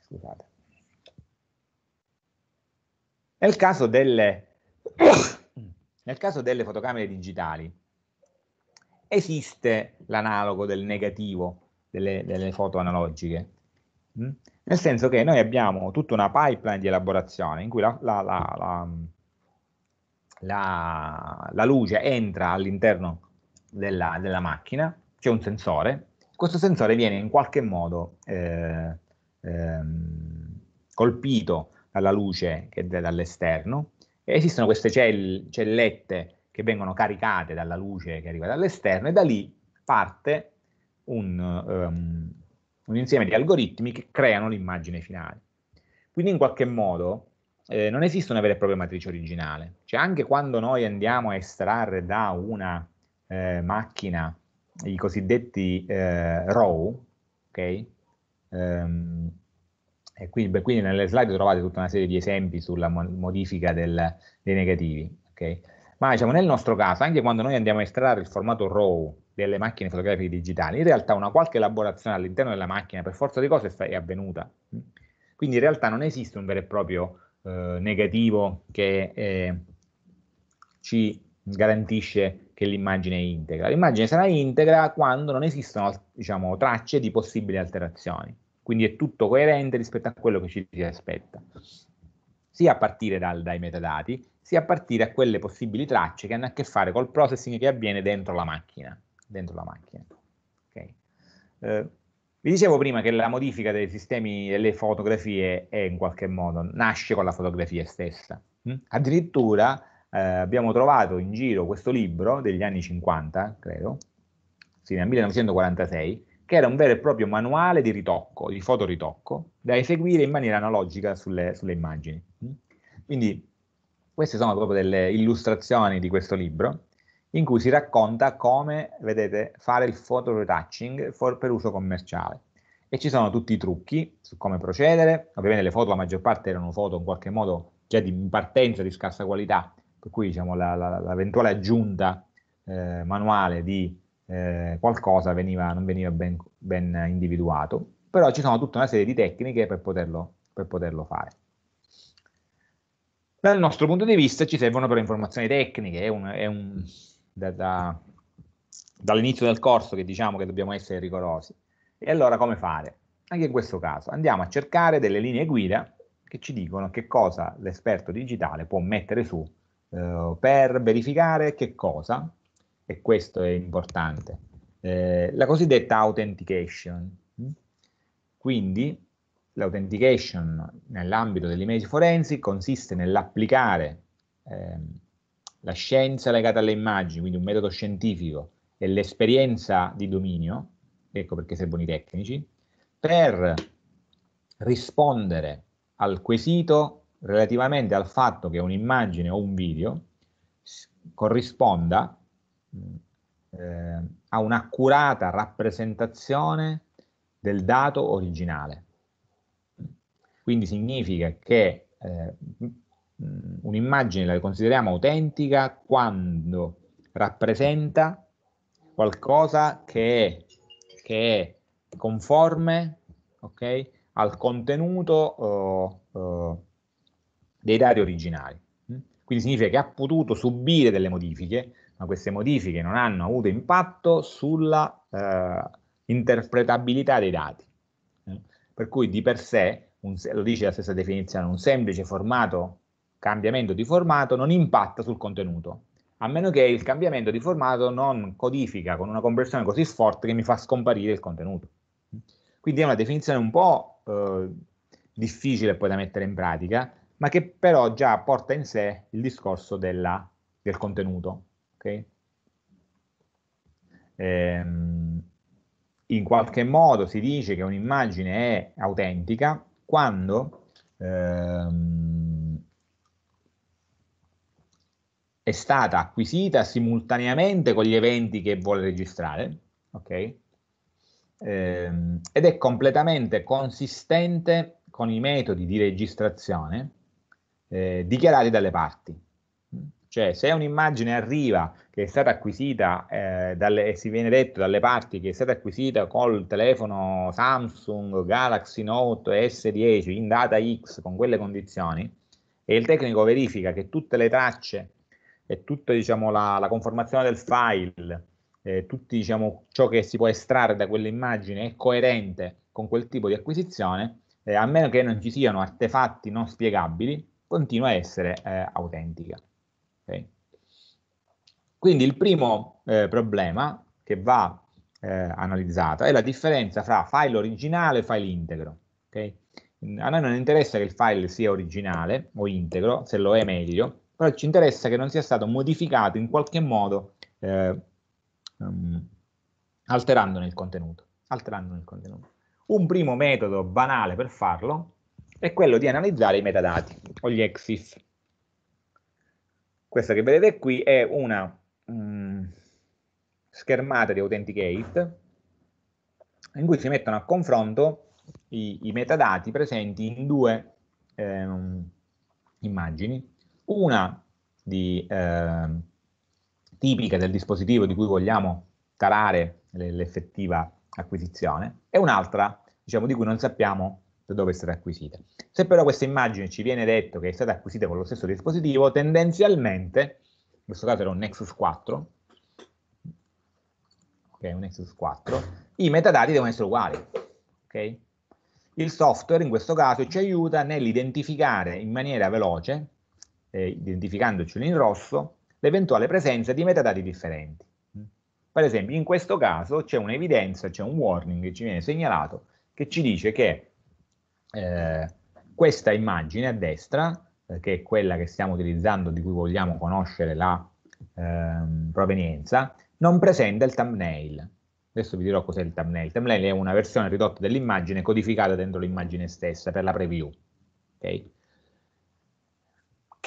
Scusate. Nel caso delle, nel caso delle fotocamere digitali esiste l'analogo del negativo delle, delle foto analogiche, mh? Mm? nel senso che noi abbiamo tutta una pipeline di elaborazione in cui la, la, la, la, la luce entra all'interno della, della, macchina, c'è un sensore, questo sensore viene in qualche modo eh, eh, colpito dalla luce che è dall'esterno, e esistono queste cell- cellette che vengono caricate dalla luce che arriva dall'esterno e da lì parte un, um, un insieme di algoritmi che creano l'immagine finale. Quindi in qualche modo eh, non esiste una vera e propria matrice originale. Cioè anche quando noi andiamo a estrarre da una eh, macchina i cosiddetti eh, row, ok? Um, e quindi, quindi, nelle slide trovate tutta una serie di esempi sulla modifica del, dei negativi, ok? Ma diciamo, nel nostro caso, anche quando noi andiamo a estrarre il formato RAW delle macchine fotografiche digitali, in realtà una qualche elaborazione all'interno della macchina per forza di cose è avvenuta. Quindi in realtà non esiste un vero e proprio eh, negativo che eh, ci garantisce che l'immagine è integra. L'immagine sarà integra quando non esistono diciamo, tracce di possibili alterazioni, quindi è tutto coerente rispetto a quello che ci si aspetta, sia a partire dal, dai metadati, sia a partire da quelle possibili tracce che hanno a che fare col processing che avviene dentro la macchina. Dentro la macchina. Okay. Eh, vi dicevo prima che la modifica dei sistemi delle fotografie è in qualche modo nasce con la fotografia stessa. Mm? Addirittura eh, abbiamo trovato in giro questo libro degli anni 50, credo, sì, nel 1946, che era un vero e proprio manuale di ritocco, di fotoritocco, da eseguire in maniera analogica sulle, sulle immagini. Mm? Quindi queste sono proprio delle illustrazioni di questo libro, in cui si racconta come, vedete, fare il photo retouching for, per uso commerciale. E ci sono tutti i trucchi su come procedere, ovviamente le foto, la maggior parte erano foto in qualche modo già cioè di partenza di scarsa qualità, per cui diciamo, l'eventuale aggiunta eh, manuale di eh, qualcosa veniva, non veniva ben, ben, individuato, però ci sono tutta una serie di tecniche per poterlo, per poterlo fare. Dal nostro punto di vista ci servono però informazioni tecniche, è un, è un da, da, dall'inizio del corso che diciamo che dobbiamo essere rigorosi. E allora come fare? Anche in questo caso andiamo a cercare delle linee guida che ci dicono che cosa l'esperto digitale può mettere su eh, per verificare che cosa, e questo è importante, eh, la cosiddetta authentication. Quindi l'authentication nell'ambito dell'image forensic consiste nell'applicare ehm, la scienza legata alle immagini, quindi un metodo scientifico, e l'esperienza di dominio, ecco perché servono i tecnici, per rispondere al quesito relativamente al fatto che un'immagine o un video corrisponda eh, a un'accurata rappresentazione del dato originale. Quindi significa che eh, un'immagine la consideriamo autentica quando rappresenta qualcosa che è, che è conforme okay, al contenuto uh, uh, dei dati originali. Quindi significa che ha potuto subire delle modifiche, ma queste modifiche non hanno avuto impatto sulla uh, interpretabilità dei dati. Per cui di per sé, un, lo dice la stessa definizione, un semplice formato cambiamento di formato non impatta sul contenuto, a meno che il cambiamento di formato non codifica con una compressione così forte che mi fa scomparire il contenuto. Quindi è una definizione un po' eh, difficile poi da mettere in pratica, ma che però già porta in sé il discorso della, del contenuto. Okay? Ehm, in qualche modo si dice che un'immagine è autentica quando ehm, è stata acquisita simultaneamente con gli eventi che vuole registrare, ok? Ehm, ed è completamente consistente con i metodi di registrazione eh, dichiarati dalle parti. Cioè, se un'immagine arriva che è stata acquisita eh, dalle, e si viene detto dalle parti che è stata acquisita col telefono Samsung Galaxy Note S10 in data X con quelle condizioni, e il tecnico verifica che tutte le tracce e tutta diciamo, la, la, conformazione del file, eh, tutto diciamo, ciò che si può estrarre da quell'immagine è coerente con quel tipo di acquisizione, eh, a meno che non ci siano artefatti non spiegabili, continua a essere eh, autentica. Okay? Quindi il primo eh, problema che va eh, analizzato è la differenza fra file originale e file integro. Okay? A noi non interessa che il file sia originale o integro, se lo è meglio, però ci interessa che non sia stato modificato in qualche modo eh, um, ehm, alterandone il contenuto. Alterandone il contenuto. Un primo metodo banale per farlo è quello di analizzare i metadati o gli exif. Questa che vedete qui è una um, schermata di Authenticate in cui si mettono a confronto i, i metadati presenti in due eh, immagini una di, eh, tipica del dispositivo di cui vogliamo tarare l'effettiva acquisizione e un'altra diciamo, di cui non sappiamo da dove è stata acquisita. Se però questa immagine ci viene detto che è stata acquisita con lo stesso dispositivo, tendenzialmente, in questo caso era un Nexus 4, ok, un Nexus 4, i metadati devono essere uguali, ok? Il software in questo caso ci aiuta nell'identificare in maniera veloce eh, identificandocelo in rosso, l'eventuale presenza di metadati differenti. Mm. Per esempio, in questo caso c'è un'evidenza, c'è un warning che ci viene segnalato che ci dice che eh, questa immagine a destra, eh, che è quella che stiamo utilizzando, di cui vogliamo conoscere la ehm, provenienza, non presenta il thumbnail. Adesso vi dirò cos'è il thumbnail. Il thumbnail è una versione ridotta dell'immagine codificata dentro l'immagine stessa per la preview. Okay?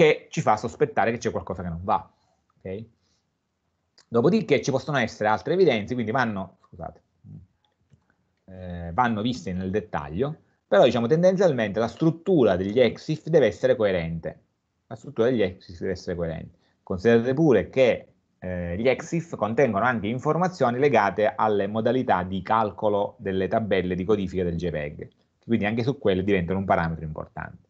che ci fa sospettare che c'è qualcosa che non va. Okay? Dopodiché ci possono essere altre evidenze, quindi vanno, scusate, eh, vanno viste nel dettaglio, però diciamo tendenzialmente la struttura degli EXIF deve essere coerente. La struttura degli EXIF deve essere coerente. Considerate pure che eh, gli EXIF contengono anche informazioni legate alle modalità di calcolo delle tabelle di codifica del JPEG, quindi anche su quelle diventano un parametro importante.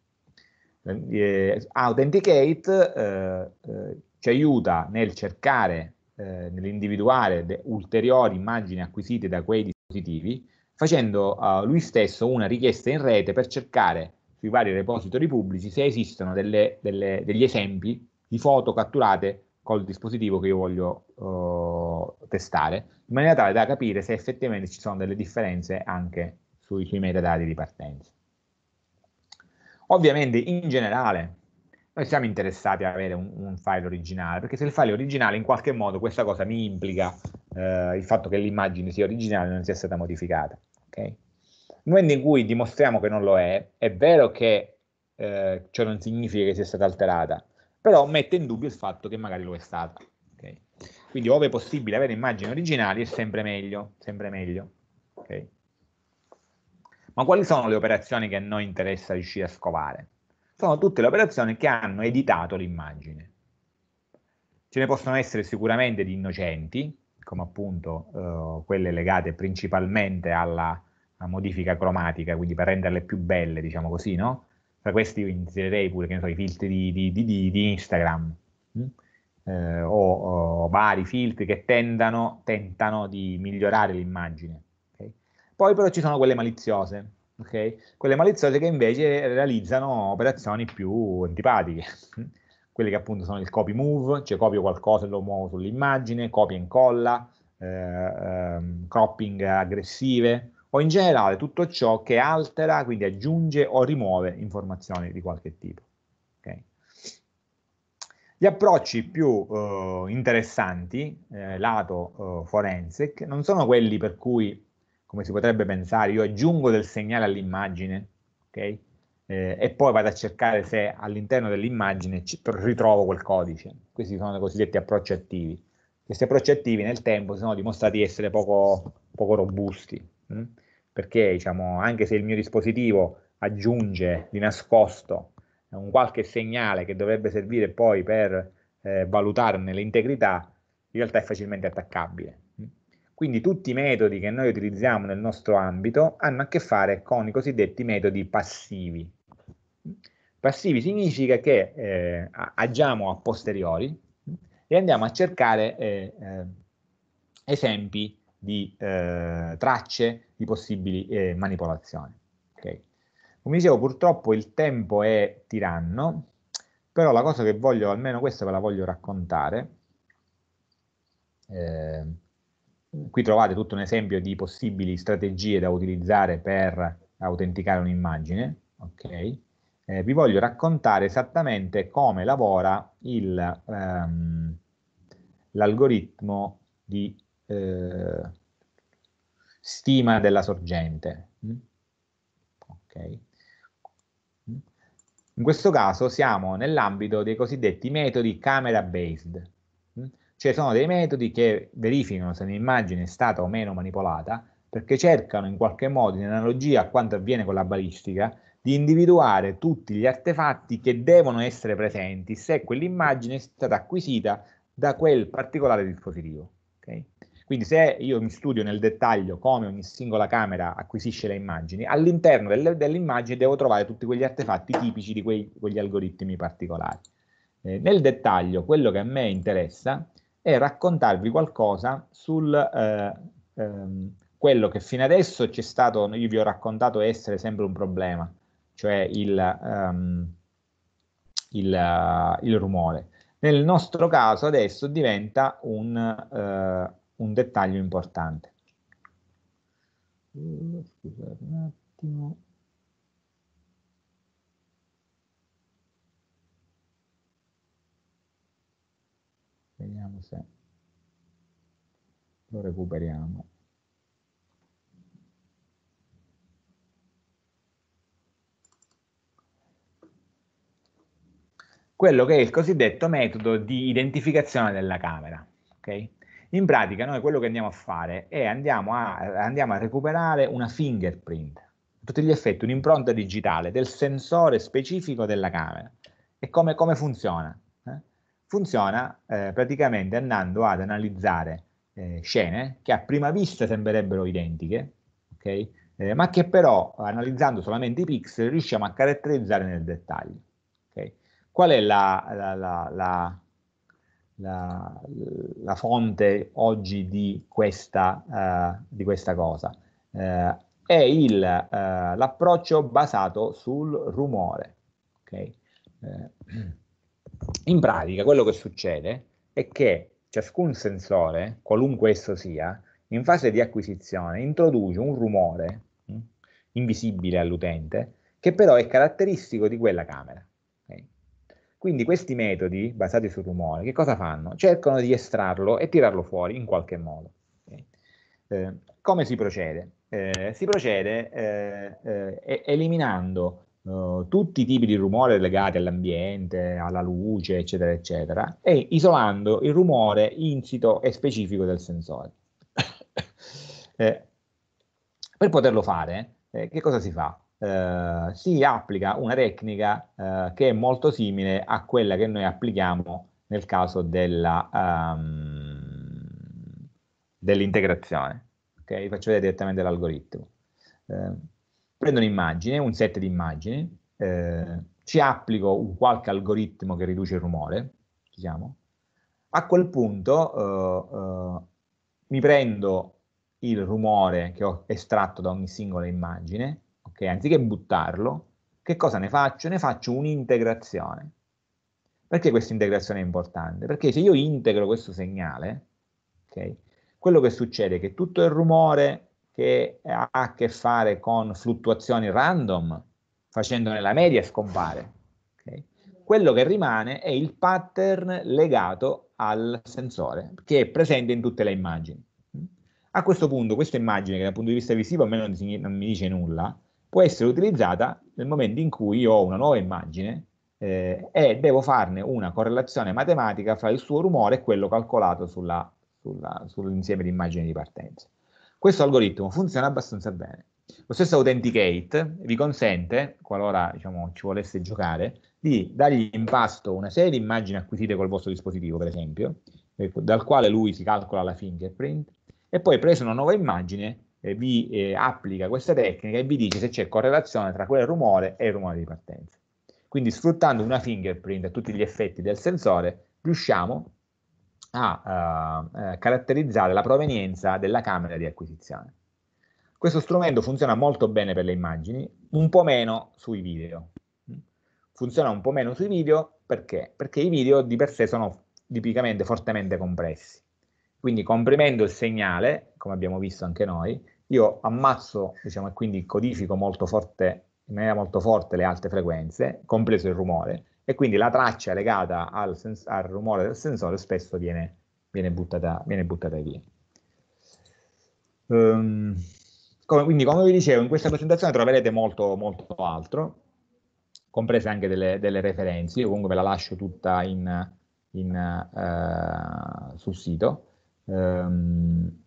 Eh, ah, Authenticate eh, eh, ci aiuta nel cercare, eh, nell'individuare ulteriori immagini acquisite da quei dispositivi, facendo eh, lui stesso una richiesta in rete per cercare sui vari repository pubblici se esistono delle, delle, degli esempi di foto catturate col dispositivo che io voglio uh, testare, in maniera tale da capire se effettivamente ci sono delle differenze anche sui, sui metadati di partenza. Ovviamente in generale noi siamo interessati ad avere un, un, file originale, perché se il file è originale in qualche modo questa cosa mi implica eh, il fatto che l'immagine sia originale e non sia stata modificata. Okay? Nel momento in cui dimostriamo che non lo è, è vero che eh, ciò non significa che sia stata alterata, però mette in dubbio il fatto che magari lo è stata. Okay? Quindi ove possibile avere immagini originali è sempre meglio, sempre meglio. Okay? Ma quali sono le operazioni che a noi interessa riuscire a scovare? Sono tutte le operazioni che hanno editato l'immagine. Ce ne possono essere sicuramente di innocenti, come appunto eh, quelle legate principalmente alla, alla, modifica cromatica, quindi per renderle più belle, diciamo così, no? Tra questi io inserirei pure, so, i filtri di, di, di, di Instagram, mm? Eh, o, o, vari filtri che tendano, tentano di migliorare l'immagine. Poi però ci sono quelle maliziose, okay? quelle maliziose che invece realizzano operazioni più antipatiche, quelle che appunto sono il copy move, cioè copio qualcosa e lo muovo sull'immagine, copia e incolla, eh, eh, cropping aggressive, o in generale tutto ciò che altera, quindi aggiunge o rimuove informazioni di qualche tipo. Okay? Gli approcci più eh, interessanti, eh, lato eh, forensic, non sono quelli per cui come si potrebbe pensare, io aggiungo del segnale all'immagine, ok? Eh, e poi vado a cercare se all'interno dell'immagine ritrovo quel codice. Questi sono i cosiddetti approcci attivi. Questi approcci attivi nel tempo si sono dimostrati essere poco, poco robusti, mh? Mm? perché diciamo, anche se il mio dispositivo aggiunge di nascosto un qualche segnale che dovrebbe servire poi per eh, valutarne l'integrità, in realtà è facilmente attaccabile. Quindi tutti i metodi che noi utilizziamo nel nostro ambito hanno a che fare con i cosiddetti metodi passivi. Passivi significa che eh, agiamo a posteriori e andiamo a cercare eh, eh, esempi di eh, tracce di possibili eh, manipolazioni. Okay. Come dicevo, purtroppo il tempo è tiranno, però la cosa che voglio, almeno questa ve la voglio raccontare, eh, Qui trovate tutto un esempio di possibili strategie da utilizzare per autenticare un'immagine. Okay. Eh, vi voglio raccontare esattamente come lavora ehm, l'algoritmo ehm, di eh, stima della sorgente. Mm? Okay. Mm? In questo caso siamo nell'ambito dei cosiddetti metodi camera based ci sono dei metodi che verificano se un'immagine è stata o meno manipolata, perché cercano in qualche modo, in analogia a quanto avviene con la balistica, di individuare tutti gli artefatti che devono essere presenti se quell'immagine è stata acquisita da quel particolare dispositivo. Okay? Quindi se io mi studio nel dettaglio come ogni singola camera acquisisce le immagini, all'interno delle, dell'immagine devo trovare tutti quegli artefatti tipici di quei, quegli algoritmi particolari. Eh, nel dettaglio quello che a me interessa è raccontarvi qualcosa sul eh, ehm, quello che fino adesso c'è stato, io vi ho raccontato essere sempre un problema, cioè il, um, il, eh, il rumore. Nel nostro caso adesso diventa un, uh, un dettaglio importante. Mm, Scusate un attimo. Vediamo se lo recuperiamo. Quello che è il cosiddetto metodo di identificazione della camera. Okay? In pratica noi quello che andiamo a fare è andiamo a, andiamo a recuperare una fingerprint, tutti gli effetti un'impronta digitale del sensore specifico della camera. E come, come funziona? funziona eh, praticamente andando ad analizzare eh, scene che a prima vista sembrerebbero identiche, okay? eh, ma che però analizzando solamente i pixel riusciamo a caratterizzare nel dettaglio. Okay? Qual è la, la, la, la, fonte oggi di questa, uh, di questa cosa? Uh, è eh, l'approccio uh, basato sul rumore. Okay? in pratica quello che succede è che ciascun sensore, qualunque esso sia, in fase di acquisizione introduce un rumore mh, mm, invisibile all'utente che però è caratteristico di quella camera. Okay? Quindi questi metodi basati sul rumore che cosa fanno? Cercano di estrarlo e tirarlo fuori in qualche modo. Okay? Eh, come si procede? Eh, si procede eh, eh eliminando eh, tutti i tipi di rumore legati all'ambiente, alla luce, eccetera, eccetera, e isolando il rumore insito e specifico del sensore. eh, per poterlo fare, eh, che cosa si fa? Eh, si applica una tecnica eh, che è molto simile a quella che noi applichiamo nel caso della, um, dell'integrazione. Okay? Vi faccio vedere direttamente l'algoritmo. Eh, prendo un'immagine, un set di immagini, eh, ci applico un qualche algoritmo che riduce il rumore, diciamo. a quel punto eh, eh, mi prendo il rumore che ho estratto da ogni singola immagine, okay? anziché buttarlo, che cosa ne faccio? Ne faccio un'integrazione. Perché questa integrazione è importante? Perché se io integro questo segnale, okay, quello che succede è che tutto il rumore che ha a che fare con fluttuazioni random, facendone la media scompare. Okay? Quello che rimane è il pattern legato al sensore, che è presente in tutte le immagini. A questo punto, questa immagine, che dal punto di vista visivo a me non, non mi dice nulla, può essere utilizzata nel momento in cui io ho una nuova immagine eh, e devo farne una correlazione matematica fra il suo rumore e quello calcolato sull'insieme di immagini di partenza. Questo algoritmo funziona abbastanza bene. Lo stesso Authenticate vi consente, qualora diciamo, ci volesse giocare, di dargli in pasto una serie di immagini acquisite col vostro dispositivo, per esempio, eh, dal quale lui si calcola la fingerprint, e poi preso una nuova immagine eh, vi eh, applica questa tecnica e vi dice se c'è correlazione tra quel rumore e il rumore di partenza. Quindi sfruttando una fingerprint a tutti gli effetti del sensore, riusciamo a eh, eh, caratterizzare la provenienza della camera di acquisizione. Questo strumento funziona molto bene per le immagini, un po' meno sui video. Funziona un po' meno sui video perché? Perché i video di per sé sono tipicamente fortemente compressi. Quindi comprimendo il segnale, come abbiamo visto anche noi, io ammazzo, diciamo, e quindi codifico molto forte, in maniera molto forte le alte frequenze, compreso il rumore, e quindi la traccia legata al, sens- al rumore del sensore spesso viene, viene, buttata, viene buttata, via. Um, come, quindi come vi dicevo in questa presentazione troverete molto, molto altro, comprese anche delle, delle referenze, io comunque ve la lascio tutta in, in, uh, sul sito. Um,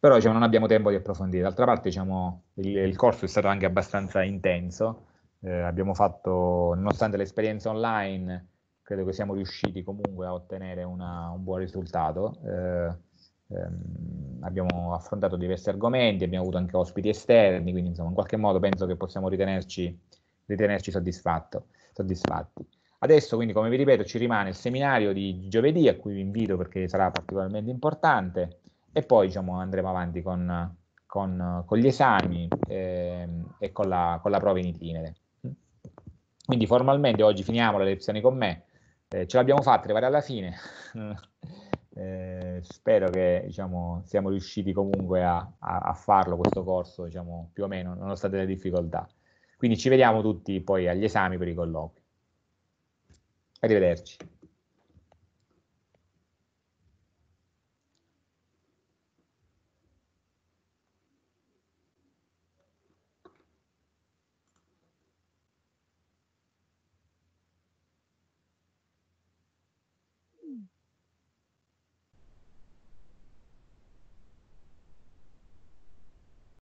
però diciamo, non abbiamo tempo di approfondire. D'altra parte diciamo, il, il, corso è stato anche abbastanza intenso eh, abbiamo fatto, nonostante l'esperienza online, credo che siamo riusciti comunque a ottenere una, un buon risultato. Eh, ehm, abbiamo affrontato diversi argomenti, abbiamo avuto anche ospiti esterni, quindi insomma in qualche modo penso che possiamo ritenerci, ritenerci soddisfatti. Adesso quindi come vi ripeto ci rimane il seminario di giovedì a cui vi invito perché sarà particolarmente importante e poi diciamo, andremo avanti con, con, con gli esami eh, e con la, con la prova in itinere. Quindi formalmente oggi finiamo le lezioni con me, eh, ce l'abbiamo fatta arrivare alla fine, eh, spero che diciamo, siamo riusciti comunque a, a, a farlo questo corso diciamo, più o meno, nonostante le difficoltà. Quindi ci vediamo tutti poi agli esami per i colloqui. Arrivederci.